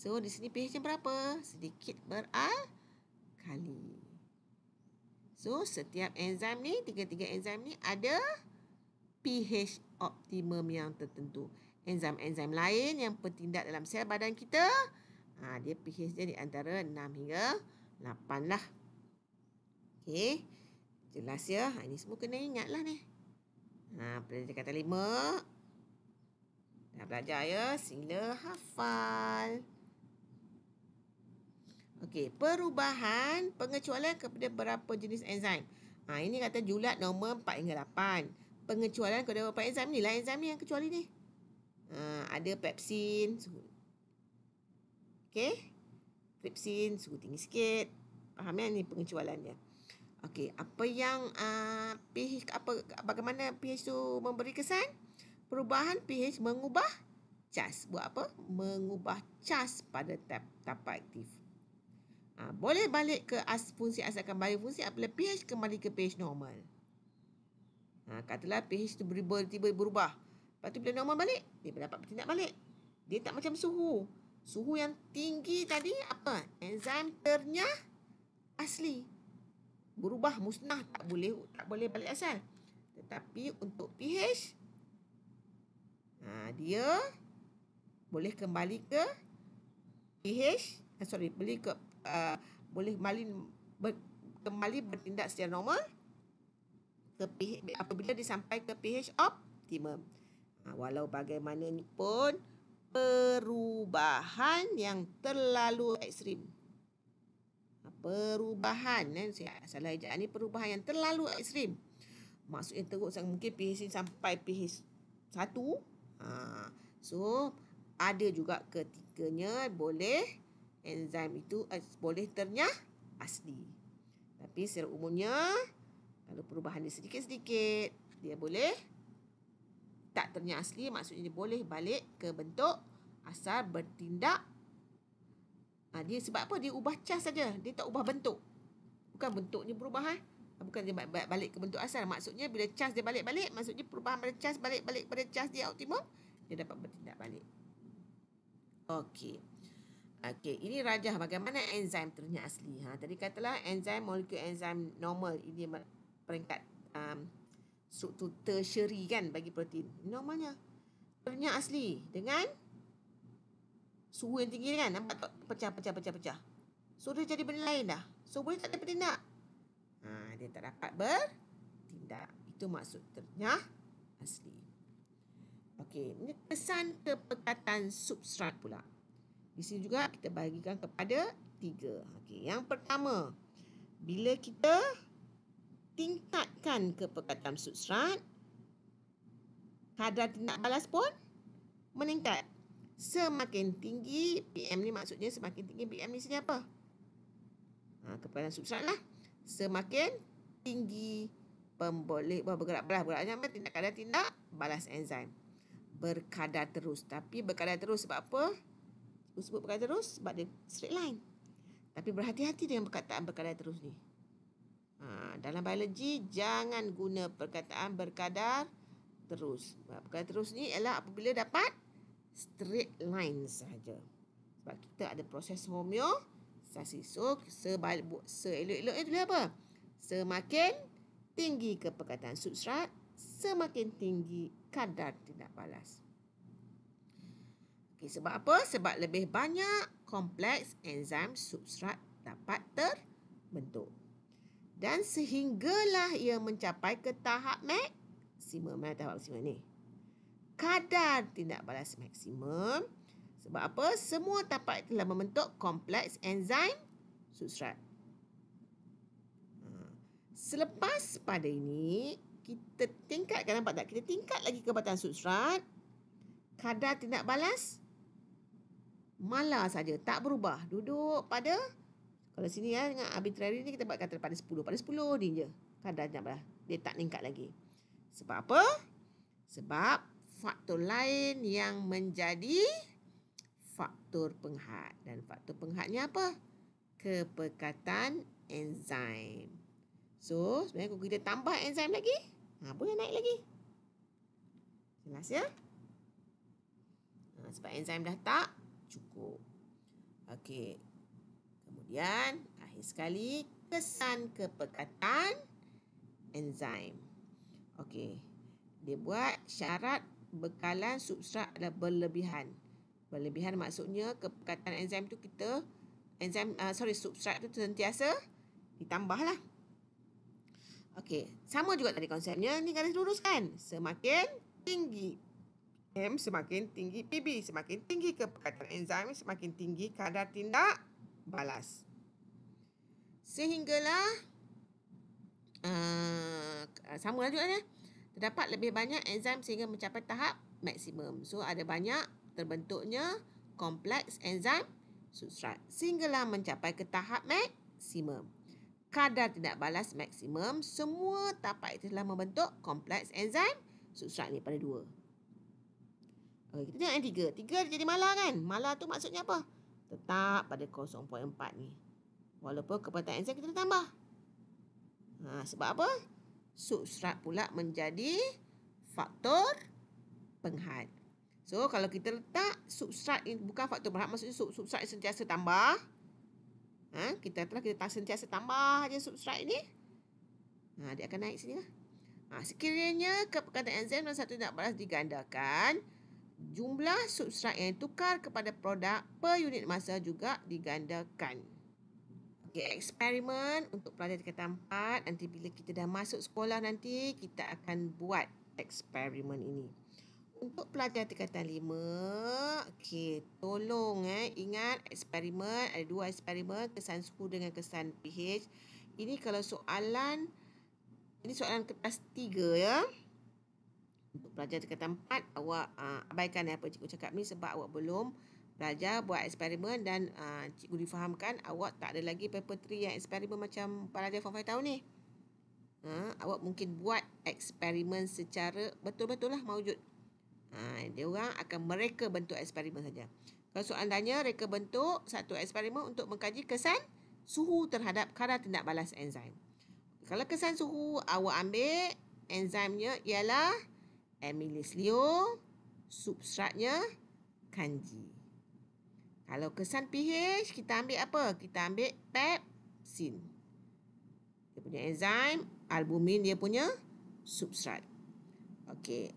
So, di sini pH berapa? Sedikit berah kali. So, setiap enzim ni, tiga-tiga enzim ni ada pH optimum yang tertentu. Enzim-enzim lain yang bertindak dalam sel badan kita, ha, dia pH dia di antara 6 hingga 8 lah. Okay, Jelas ya. Ha, ini semua kena ingat lah ni. Ha, pelajar kata 5. Dah belajar ya. Sila Hafal. Okey, perubahan pengecualian kepada berapa jenis enzim. Ha, ini kata julat nombor 4 hingga 8. Pengecualian kepada berapa enzim ni? Lah enzim ni yang kecuali ni. Ha, ada pepsin. Okey. Tripsin suhu tinggi sikit. Faham ya ni pengecualian dia. Okey, apa yang uh, pH apa bagaimana pH tu memberi kesan? Perubahan pH mengubah cas. Buat apa? Mengubah cas pada tap tapak aktif. Ha, boleh balik ke as fungsi asalkan balik fungsi apabila pH kembali ke pH normal. Ha, katalah pH tu tiba-tiba berubah. Lepas tu bila normal balik, dia dapat bertindak balik. Dia tak macam suhu. Suhu yang tinggi tadi apa? Enzim ternyah asli. Berubah musnah tak boleh tak boleh balik asal. Tetapi untuk pH ha, dia boleh kembali ke pH eh, Sorry, beli ke Uh, boleh malin ber, kembali bertindak secara normal ke pH, apabila dia ke pH optimum. Ha, walau bagaimanapun perubahan yang terlalu ekstrim. Ha, perubahan eh, salah ejak ni perubahan yang terlalu ekstrim. Maksudnya teruk sangat mungkin pH sampai pH 1. Ha, so ada juga ketikanya boleh enzim itu boleh ternyah asli. Tapi secara umumnya kalau perubahan dia sedikit-sedikit, dia boleh tak ternyah asli, maksudnya dia boleh balik ke bentuk asal bertindak. Ha, dia sebab apa? Dia ubah cas saja, dia tak ubah bentuk. Bukan bentuknya berubah eh. Ha, bukan dia balik ke bentuk asal. Maksudnya bila cas dia balik-balik, maksudnya perubahan pada cas balik-balik pada cas dia optimum, dia dapat bertindak balik. Okey. Okey, ini rajah bagaimana enzim ternyata asli. Ha, tadi katalah enzim, molekul enzim normal ini peringkat um, struktur tertiary kan bagi protein. Normalnya. Ternyata asli dengan suhu yang tinggi kan. Nampak tak pecah, pecah, pecah, pecah. So, dia jadi benda lain dah. So, boleh tak dia tindak? Ha, dia tak dapat ber tindak Itu maksud ternyata asli. Okey, kesan kepekatan substrat pula. Di sini juga kita bahagikan kepada tiga. Okey, yang pertama, bila kita tingkatkan kepekatan substrat, kadar tindak balas pun meningkat. Semakin tinggi PM ni maksudnya semakin tinggi PM ni sini apa? Ha, kepekatan substrat lah. Semakin tinggi pemboleh bergerak belah beratnya apa? Tindak kadar tindak balas enzim. Berkadar terus. Tapi berkadar terus sebab apa? Aku sebut perkataan terus sebab dia straight line. Tapi berhati-hati dengan perkataan berkadar terus ni. Ha, dalam biologi, jangan guna perkataan berkadar terus. Ha, perkataan terus ni ialah apabila dapat straight line saja. Sebab kita ada proses homeo, sasi so, sebalik, seelok-elok ni dia apa? Semakin tinggi ke perkataan substrat, semakin tinggi kadar tindak balas sebab apa? Sebab lebih banyak kompleks enzim substrat dapat terbentuk. Dan sehinggalah ia mencapai ke tahap maksimum. Mana tahap maksimum ni? Kadar tindak balas maksimum. Sebab apa? Semua tapak telah membentuk kompleks enzim substrat. Hmm. Selepas pada ini, kita tingkatkan nampak tak? Kita tingkat lagi kebatan substrat. Kadar tindak balas malah saja tak berubah duduk pada kalau sini ya dengan arbitrary ni kita buat kata pada 10 pada 10 ni je kadarnya lah dia tak meningkat lagi sebab apa sebab faktor lain yang menjadi faktor penghat dan faktor penghatnya apa kepekatan enzim so sebenarnya kalau kita tambah enzim lagi ha boleh naik lagi jelas ya ha, sebab enzim dah tak cukup. Okey. Kemudian akhir sekali kesan kepekatan enzim. Okey. Dia buat syarat bekalan substrat adalah berlebihan. Berlebihan maksudnya kepekatan enzim tu kita enzim uh, sorry substrat tu sentiasa ditambahlah. Okey, sama juga tadi konsepnya ni kena lurus Semakin tinggi M semakin tinggi PB, semakin tinggi kepekatan enzim, semakin tinggi kadar tindak balas. Sehinggalah, uh, sama lah juga ni, terdapat lebih banyak enzim sehingga mencapai tahap maksimum. So, ada banyak terbentuknya kompleks enzim substrat sehinggalah mencapai ke tahap maksimum. Kadar tindak balas maksimum, semua tapak itu telah membentuk kompleks enzim substrat ni pada dua. Okay, kita tengok yang tiga. Tiga jadi malah kan? Malah tu maksudnya apa? Tetap pada 0.4 ni. Walaupun kepatan enzim kita tambah. Ha, sebab apa? Substrat pula menjadi faktor penghad. So, kalau kita letak substrat ini bukan faktor berhad. Maksudnya substrat yang sentiasa tambah. Ha, kita telah kita tak sentiasa tambah aja substrat ini. Ha, dia akan naik sini lah. Ha, sekiranya kepekatan enzim dan satu tidak balas digandakan jumlah substrat yang tukar kepada produk per unit masa juga digandakan. Okay, eksperimen untuk pelajar tingkatan 4 nanti bila kita dah masuk sekolah nanti kita akan buat eksperimen ini. Untuk pelajar tingkatan 5, okey, tolong eh ingat eksperimen ada dua eksperimen kesan suhu dengan kesan pH. Ini kalau soalan ini soalan kertas 3 ya. Belajar pelajar tempat awak uh, abaikan apa cikgu cakap ni sebab awak belum belajar buat eksperimen dan uh, cikgu difahamkan awak tak ada lagi paper 3 yang eksperimen macam pelajar form 5 tahun ni. Ha, awak mungkin buat eksperimen secara betul-betul lah mawujud. Ha, dia orang akan mereka bentuk eksperimen saja. Kalau soalan tanya, mereka bentuk satu eksperimen untuk mengkaji kesan suhu terhadap kadar tindak balas enzim. Kalau kesan suhu awak ambil enzimnya ialah Amylase Leo, substratnya kanji. Kalau kesan pH, kita ambil apa? Kita ambil pepsin. Dia punya enzim, albumin dia punya substrat. Okey.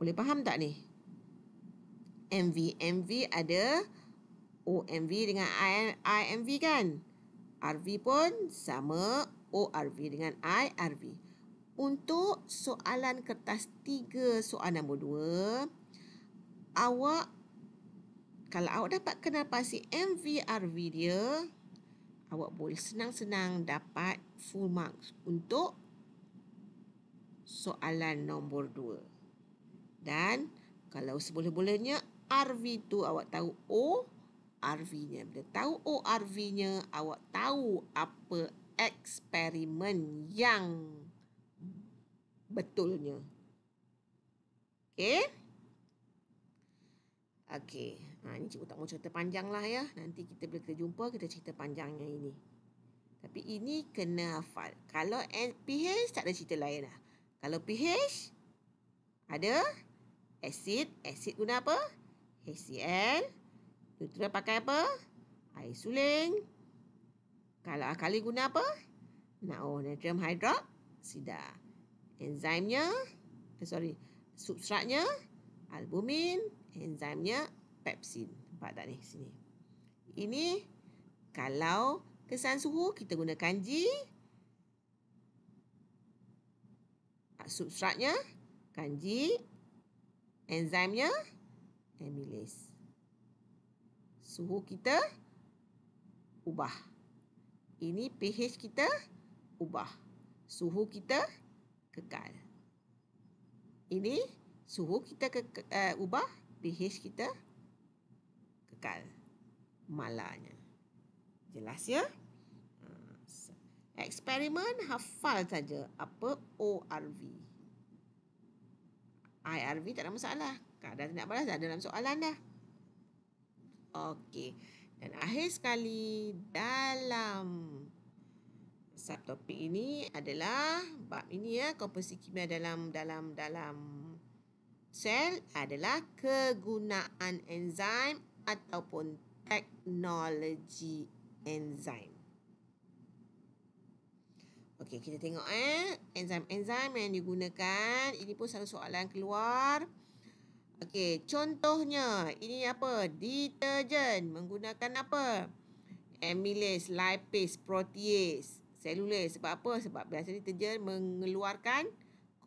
Boleh faham tak ni? MV. MV ada OMV dengan IMV kan? RV pun sama ORV dengan IRV. RV. Untuk soalan kertas 3 soalan nombor 2 awak kalau awak dapat kenal pasti MVR video awak boleh senang-senang dapat full marks untuk soalan nombor 2 dan kalau seboleh-bolehnya RV tu awak tahu O RV-nya bila tahu O RV-nya awak tahu apa eksperimen yang betulnya. Okay. Okay. Ha, ini cikgu tak mau cerita panjang lah ya. Nanti kita boleh kita jumpa, kita cerita panjangnya ini. Tapi ini kena hafal. Kalau PH, tak ada cerita lain lah. Kalau PH, ada asid. Asid guna apa? HCl. Neutral pakai apa? Air suling. Kalau alkali guna apa? Nah, oh, natrium hidroksida enzimnya eh, sorry substratnya albumin enzimnya pepsin nampak tak ni sini ini kalau kesan suhu kita gunakan G substratnya kanji enzimnya amylase suhu kita ubah ini pH kita ubah suhu kita kekal. Ini suhu kita ke, uh, ubah, pH kita kekal. Malanya. Jelas ya? Eksperimen hafal saja apa ORV. IRV tak ada masalah. Kadang tidak balas dah dalam soalan dah. Okey. Dan akhir sekali dalam subtopik ini adalah bab ini ya komposisi kimia dalam dalam dalam sel adalah kegunaan enzim ataupun teknologi enzim. Okey, kita tengok eh enzim-enzim yang digunakan. Ini pun satu soalan keluar. Okey, contohnya ini apa? Deterjen menggunakan apa? Amylase, lipase, protease seluler. Sebab apa? Sebab biasanya deterjen mengeluarkan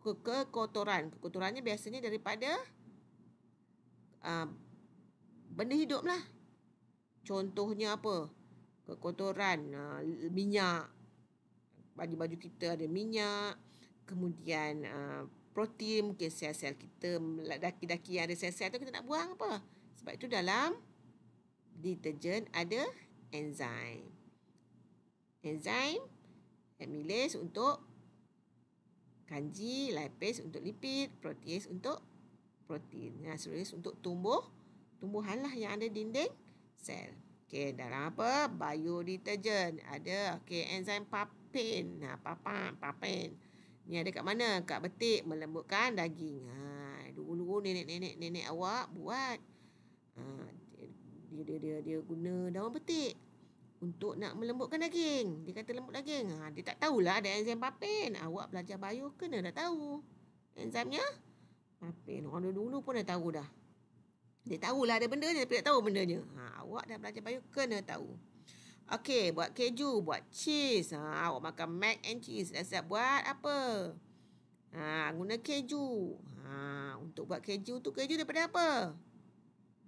kekotoran. Kekotorannya biasanya daripada uh, benda hidup lah. Contohnya apa? Kekotoran uh, minyak. Baju-baju kita ada minyak. Kemudian uh, protein. Mungkin sel-sel kita, daki-daki yang ada sel-sel tu kita nak buang apa? Sebab itu dalam deterjen ada enzim. Enzim amylase untuk kanji, lipase untuk lipid, protease untuk protein, serase untuk tumbuh tumbuhan lah yang ada dinding sel. Okey, dalam apa? Biodetergent. Ada okey enzim papain. Ha, papa papain. Ni ada kat mana? Kat betik melembutkan daging. Ha, dulu nenek-nenek nenek awak buat. Ha, dia, dia dia dia guna daun betik untuk nak melembutkan daging. Dia kata lembut daging. Ha, dia tak tahulah ada enzim papain. Awak belajar bio kena dah tahu. Enzimnya papain. Orang dulu pun dah tahu dah. Dia tahulah ada benda ni tapi tak tahu bendanya. Ha, awak dah belajar bio kena tahu. Okey, buat keju, buat cheese. Ha, awak makan mac and cheese. Dah siap buat apa? Ha, guna keju. Ha, untuk buat keju tu keju daripada apa?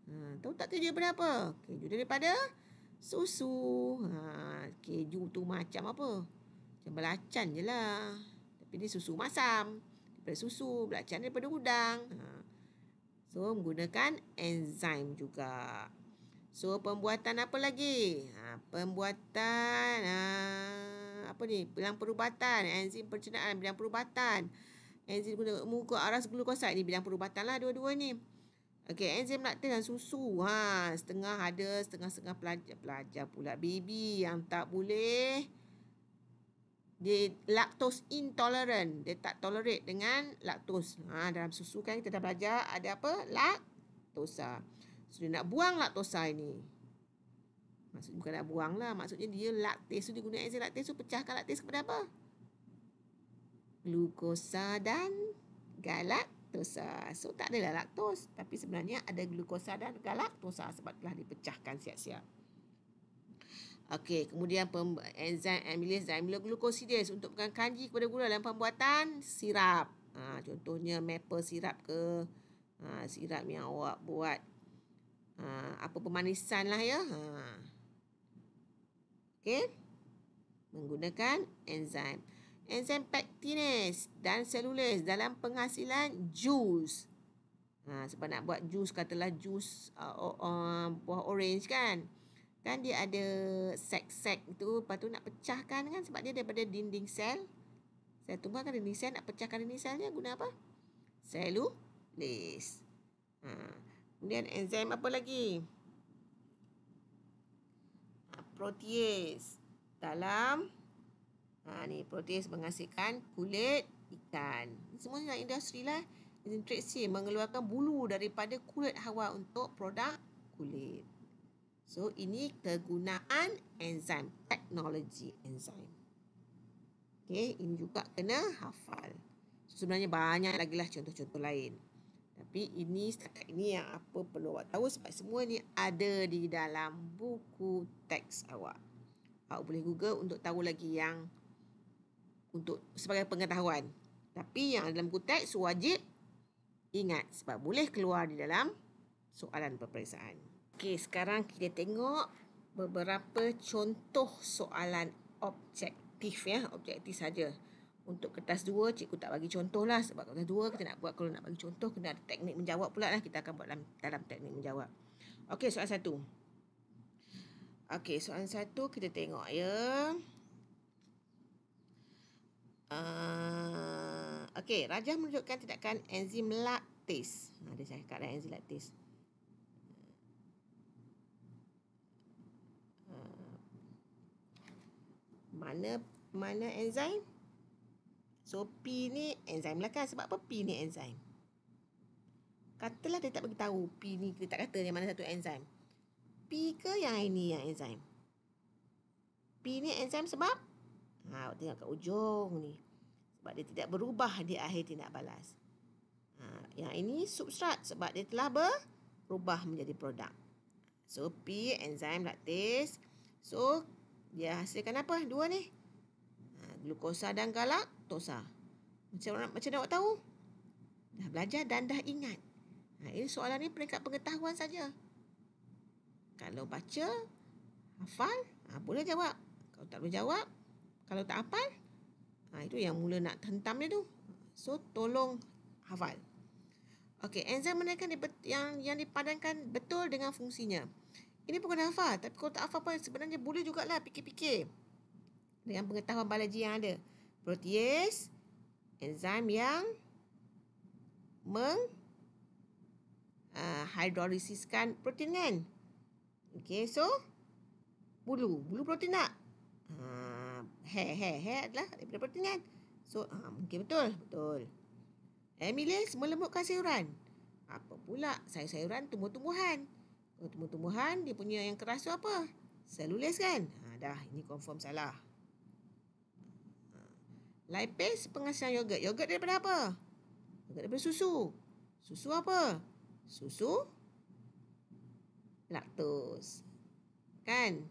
Ha, tahu tak keju daripada apa? Keju daripada... Uh, susu, ha, keju tu macam apa. Macam belacan je lah. Tapi ni susu masam. Daripada susu, belacan daripada udang. Ha. So, menggunakan enzim juga. So, pembuatan apa lagi? Ha, pembuatan, ha, apa ni? Bilang perubatan, enzim pencernaan, bilang perubatan. Enzim guna muka aras glukosa. ni bilang perubatan lah dua-dua ni. Okay, enzim eh, laktis dan susu. Ha, setengah ada, setengah-setengah pelajar, pelajar pula baby yang tak boleh dia lactose intolerant. Dia tak tolerate dengan laktos. Ha, dalam susu kan kita dah belajar ada apa? Laktosa. So, dia nak buang laktosa ini. Maksud bukan nak buang lah. Maksudnya dia laktis tu, dia guna enzim laktis tu, pecahkan laktis kepada apa? Glukosa dan galak laktosa. So tak adalah laktos tapi sebenarnya ada glukosa dan galaktosa sebab telah dipecahkan siap-siap. Okey, kemudian pem- enzim amylase dan amyloglukosidase untuk pegang kanji kepada gula dalam pembuatan sirap. Ha, contohnya maple sirap ke ha, sirap yang awak buat ha, apa pemanisan lah ya. Ha. Okey. Menggunakan enzim enzim pectinase dan selulase dalam penghasilan jus. Ha, sebab nak buat jus, katalah jus uh, uh, buah orange kan. Kan dia ada sek-sek tu, lepas tu nak pecahkan kan sebab dia daripada dinding sel. Sel tumbuh kan dinding sel, nak pecahkan dinding selnya guna apa? Selulase. Ha. Kemudian enzim apa lagi? Protease dalam Ha, ni protein menghasilkan kulit ikan. Ini semua dalam industri lah. Intrinsi mengeluarkan bulu daripada kulit hawa untuk produk kulit. So, ini kegunaan enzim. Teknologi enzim. Okay, ini juga kena hafal. So, sebenarnya banyak lagi lah contoh-contoh lain. Tapi ini setakat ini yang apa perlu awak tahu sebab semua ni ada di dalam buku teks awak. Awak boleh google untuk tahu lagi yang untuk sebagai pengetahuan. Tapi yang dalam konteks wajib ingat sebab boleh keluar di dalam soalan peperiksaan. Okey, sekarang kita tengok beberapa contoh soalan objektif ya, objektif saja. Untuk kertas 2, cikgu tak bagi contoh lah sebab kertas 2 kita nak buat kalau nak bagi contoh kena ada teknik menjawab pula lah. Kita akan buat dalam, dalam teknik menjawab. Okey, soalan 1. Okey, soalan 1 kita tengok ya. Ah, okay, rajah menunjukkan tindakan enzim laktis. Ha, ah, dia cakap dah enzim laktis ah, mana mana enzim? So P ni enzim lah kan sebab apa P ni enzim? Katalah dia tak bagi tahu P ni ke tak kata yang mana satu enzim. P ke yang ini yang enzim? P ni enzim sebab Ha, awak tengok kat ujung ni. Sebab dia tidak berubah di akhir tindak balas. Ha, yang ini substrat sebab dia telah berubah menjadi produk. So, P, enzyme, lactase. So, dia hasilkan apa dua ni? Ha, glukosa dan galaktosa. Macam mana macam awak tahu? Dah belajar dan dah ingat. Ha, ini soalan ni peringkat pengetahuan saja. Kalau baca, hafal, ha, boleh jawab. Kalau tak boleh jawab, kalau tak hafal, ha, itu yang mula nak hentam dia tu. So, tolong hafal. Okey, enzim menaikkan yang yang dipadankan betul dengan fungsinya. Ini pun kena hafal. Tapi kalau tak hafal pun sebenarnya boleh jugalah fikir-fikir. Dengan pengetahuan biologi yang ada. Protease, enzim yang meng uh, ha, hidrolisiskan protein kan? Okey, so bulu. Bulu protein tak? Haa hair, hair, hair adalah daripada protein kan? So, ha, mungkin betul, betul. Emily semua lembutkan sayuran. Apa pula sayur-sayuran tumbuh-tumbuhan? Kalau tumbuh-tumbuhan, dia punya yang keras tu apa? Selulis kan? Ha, dah, ini confirm salah. Ah, lipis penghasilan yogurt. Yogurt daripada apa? Yogurt daripada susu. Susu apa? Susu laktos. Kan?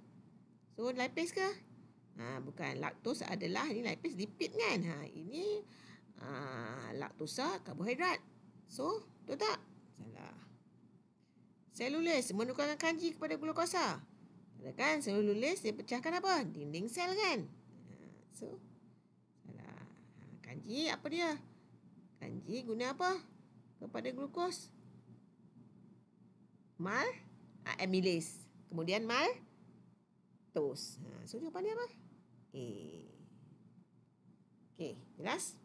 So, lipis ke? Ha, bukan laktos adalah ni lipis lipid kan. Ha, ini ha, laktosa karbohidrat. So, betul tak? Salah. Selulis menukarkan kanji kepada glukosa. Ada kan selulis dia pecahkan apa? Dinding sel kan? Ha, so, salah. Ha, kanji apa dia? Kanji guna apa? Kepada glukos. Mal? Ha, amylase. Kemudian mal? Ha, so, jawapan dia apa? Okay, jelas?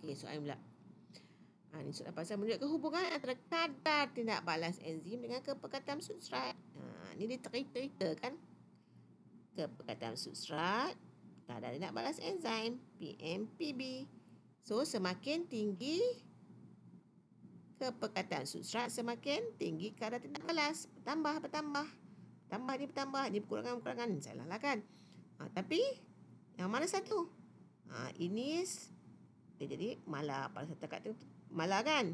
Okey, soalan pula. Ha, ah, ini soalan pasal menunjukkan hubungan antara kadar tindak balas enzim dengan kepekatan substrat. Ha, ah, ini dia terita-terita kan? Kepekatan substrat, kadar tindak balas enzim, PMPB. So, semakin tinggi kepekatan substrat, semakin tinggi kadar tindak balas. Bertambah, bertambah. Bertambah ni bertambah, ni berkurangan-berkurangan. Salah lah kan? ha, Tapi Yang mana satu ha, Ini Dia jadi malah Pada satu kat tu Malah kan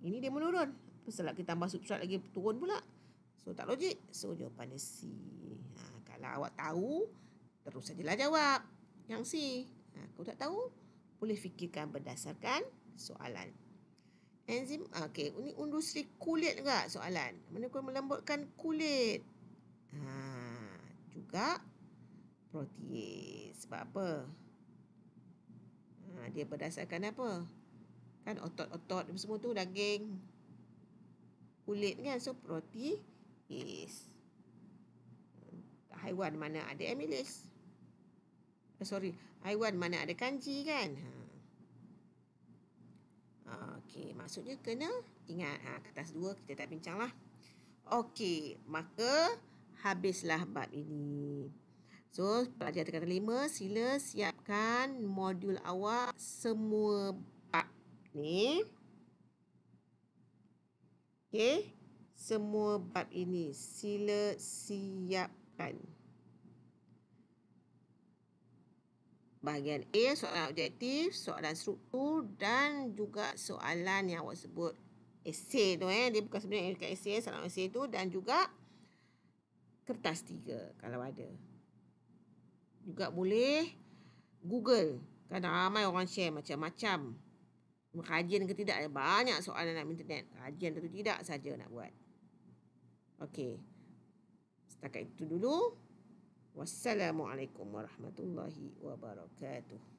Ini dia menurun Setelah kita tambah substrat lagi Turun pula So tak logik So jawapan C ha, Kalau awak tahu Terus sajalah jawab Yang C ha, Kalau tak tahu Boleh fikirkan berdasarkan soalan Enzim Okay Ini industri kulit juga soalan Mana kau melembutkan kulit ha, Juga protease. Sebab apa? Ha, dia berdasarkan apa? Kan otot-otot semua tu daging. Kulit kan? So, protease. Haiwan mana ada amylase? Eh, sorry. Haiwan mana ada kanji kan? Ha. Okey, maksudnya kena ingat. Ha, kertas dua kita tak bincang lah. Okey, maka habislah bab ini. So, pelajar tekanan lima, sila siapkan modul awak semua bab ni. Okay. Semua bab ini, sila siapkan. Bahagian A, soalan objektif, soalan struktur dan juga soalan yang awak sebut esay tu eh. Dia bukan sebenarnya dekat esay, soalan esay tu dan juga kertas tiga kalau ada juga boleh google kan ramai orang share macam-macam rajin ke tidak eh, banyak soalan nak internet rajin atau tidak saja nak buat okey setakat itu dulu wassalamualaikum warahmatullahi wabarakatuh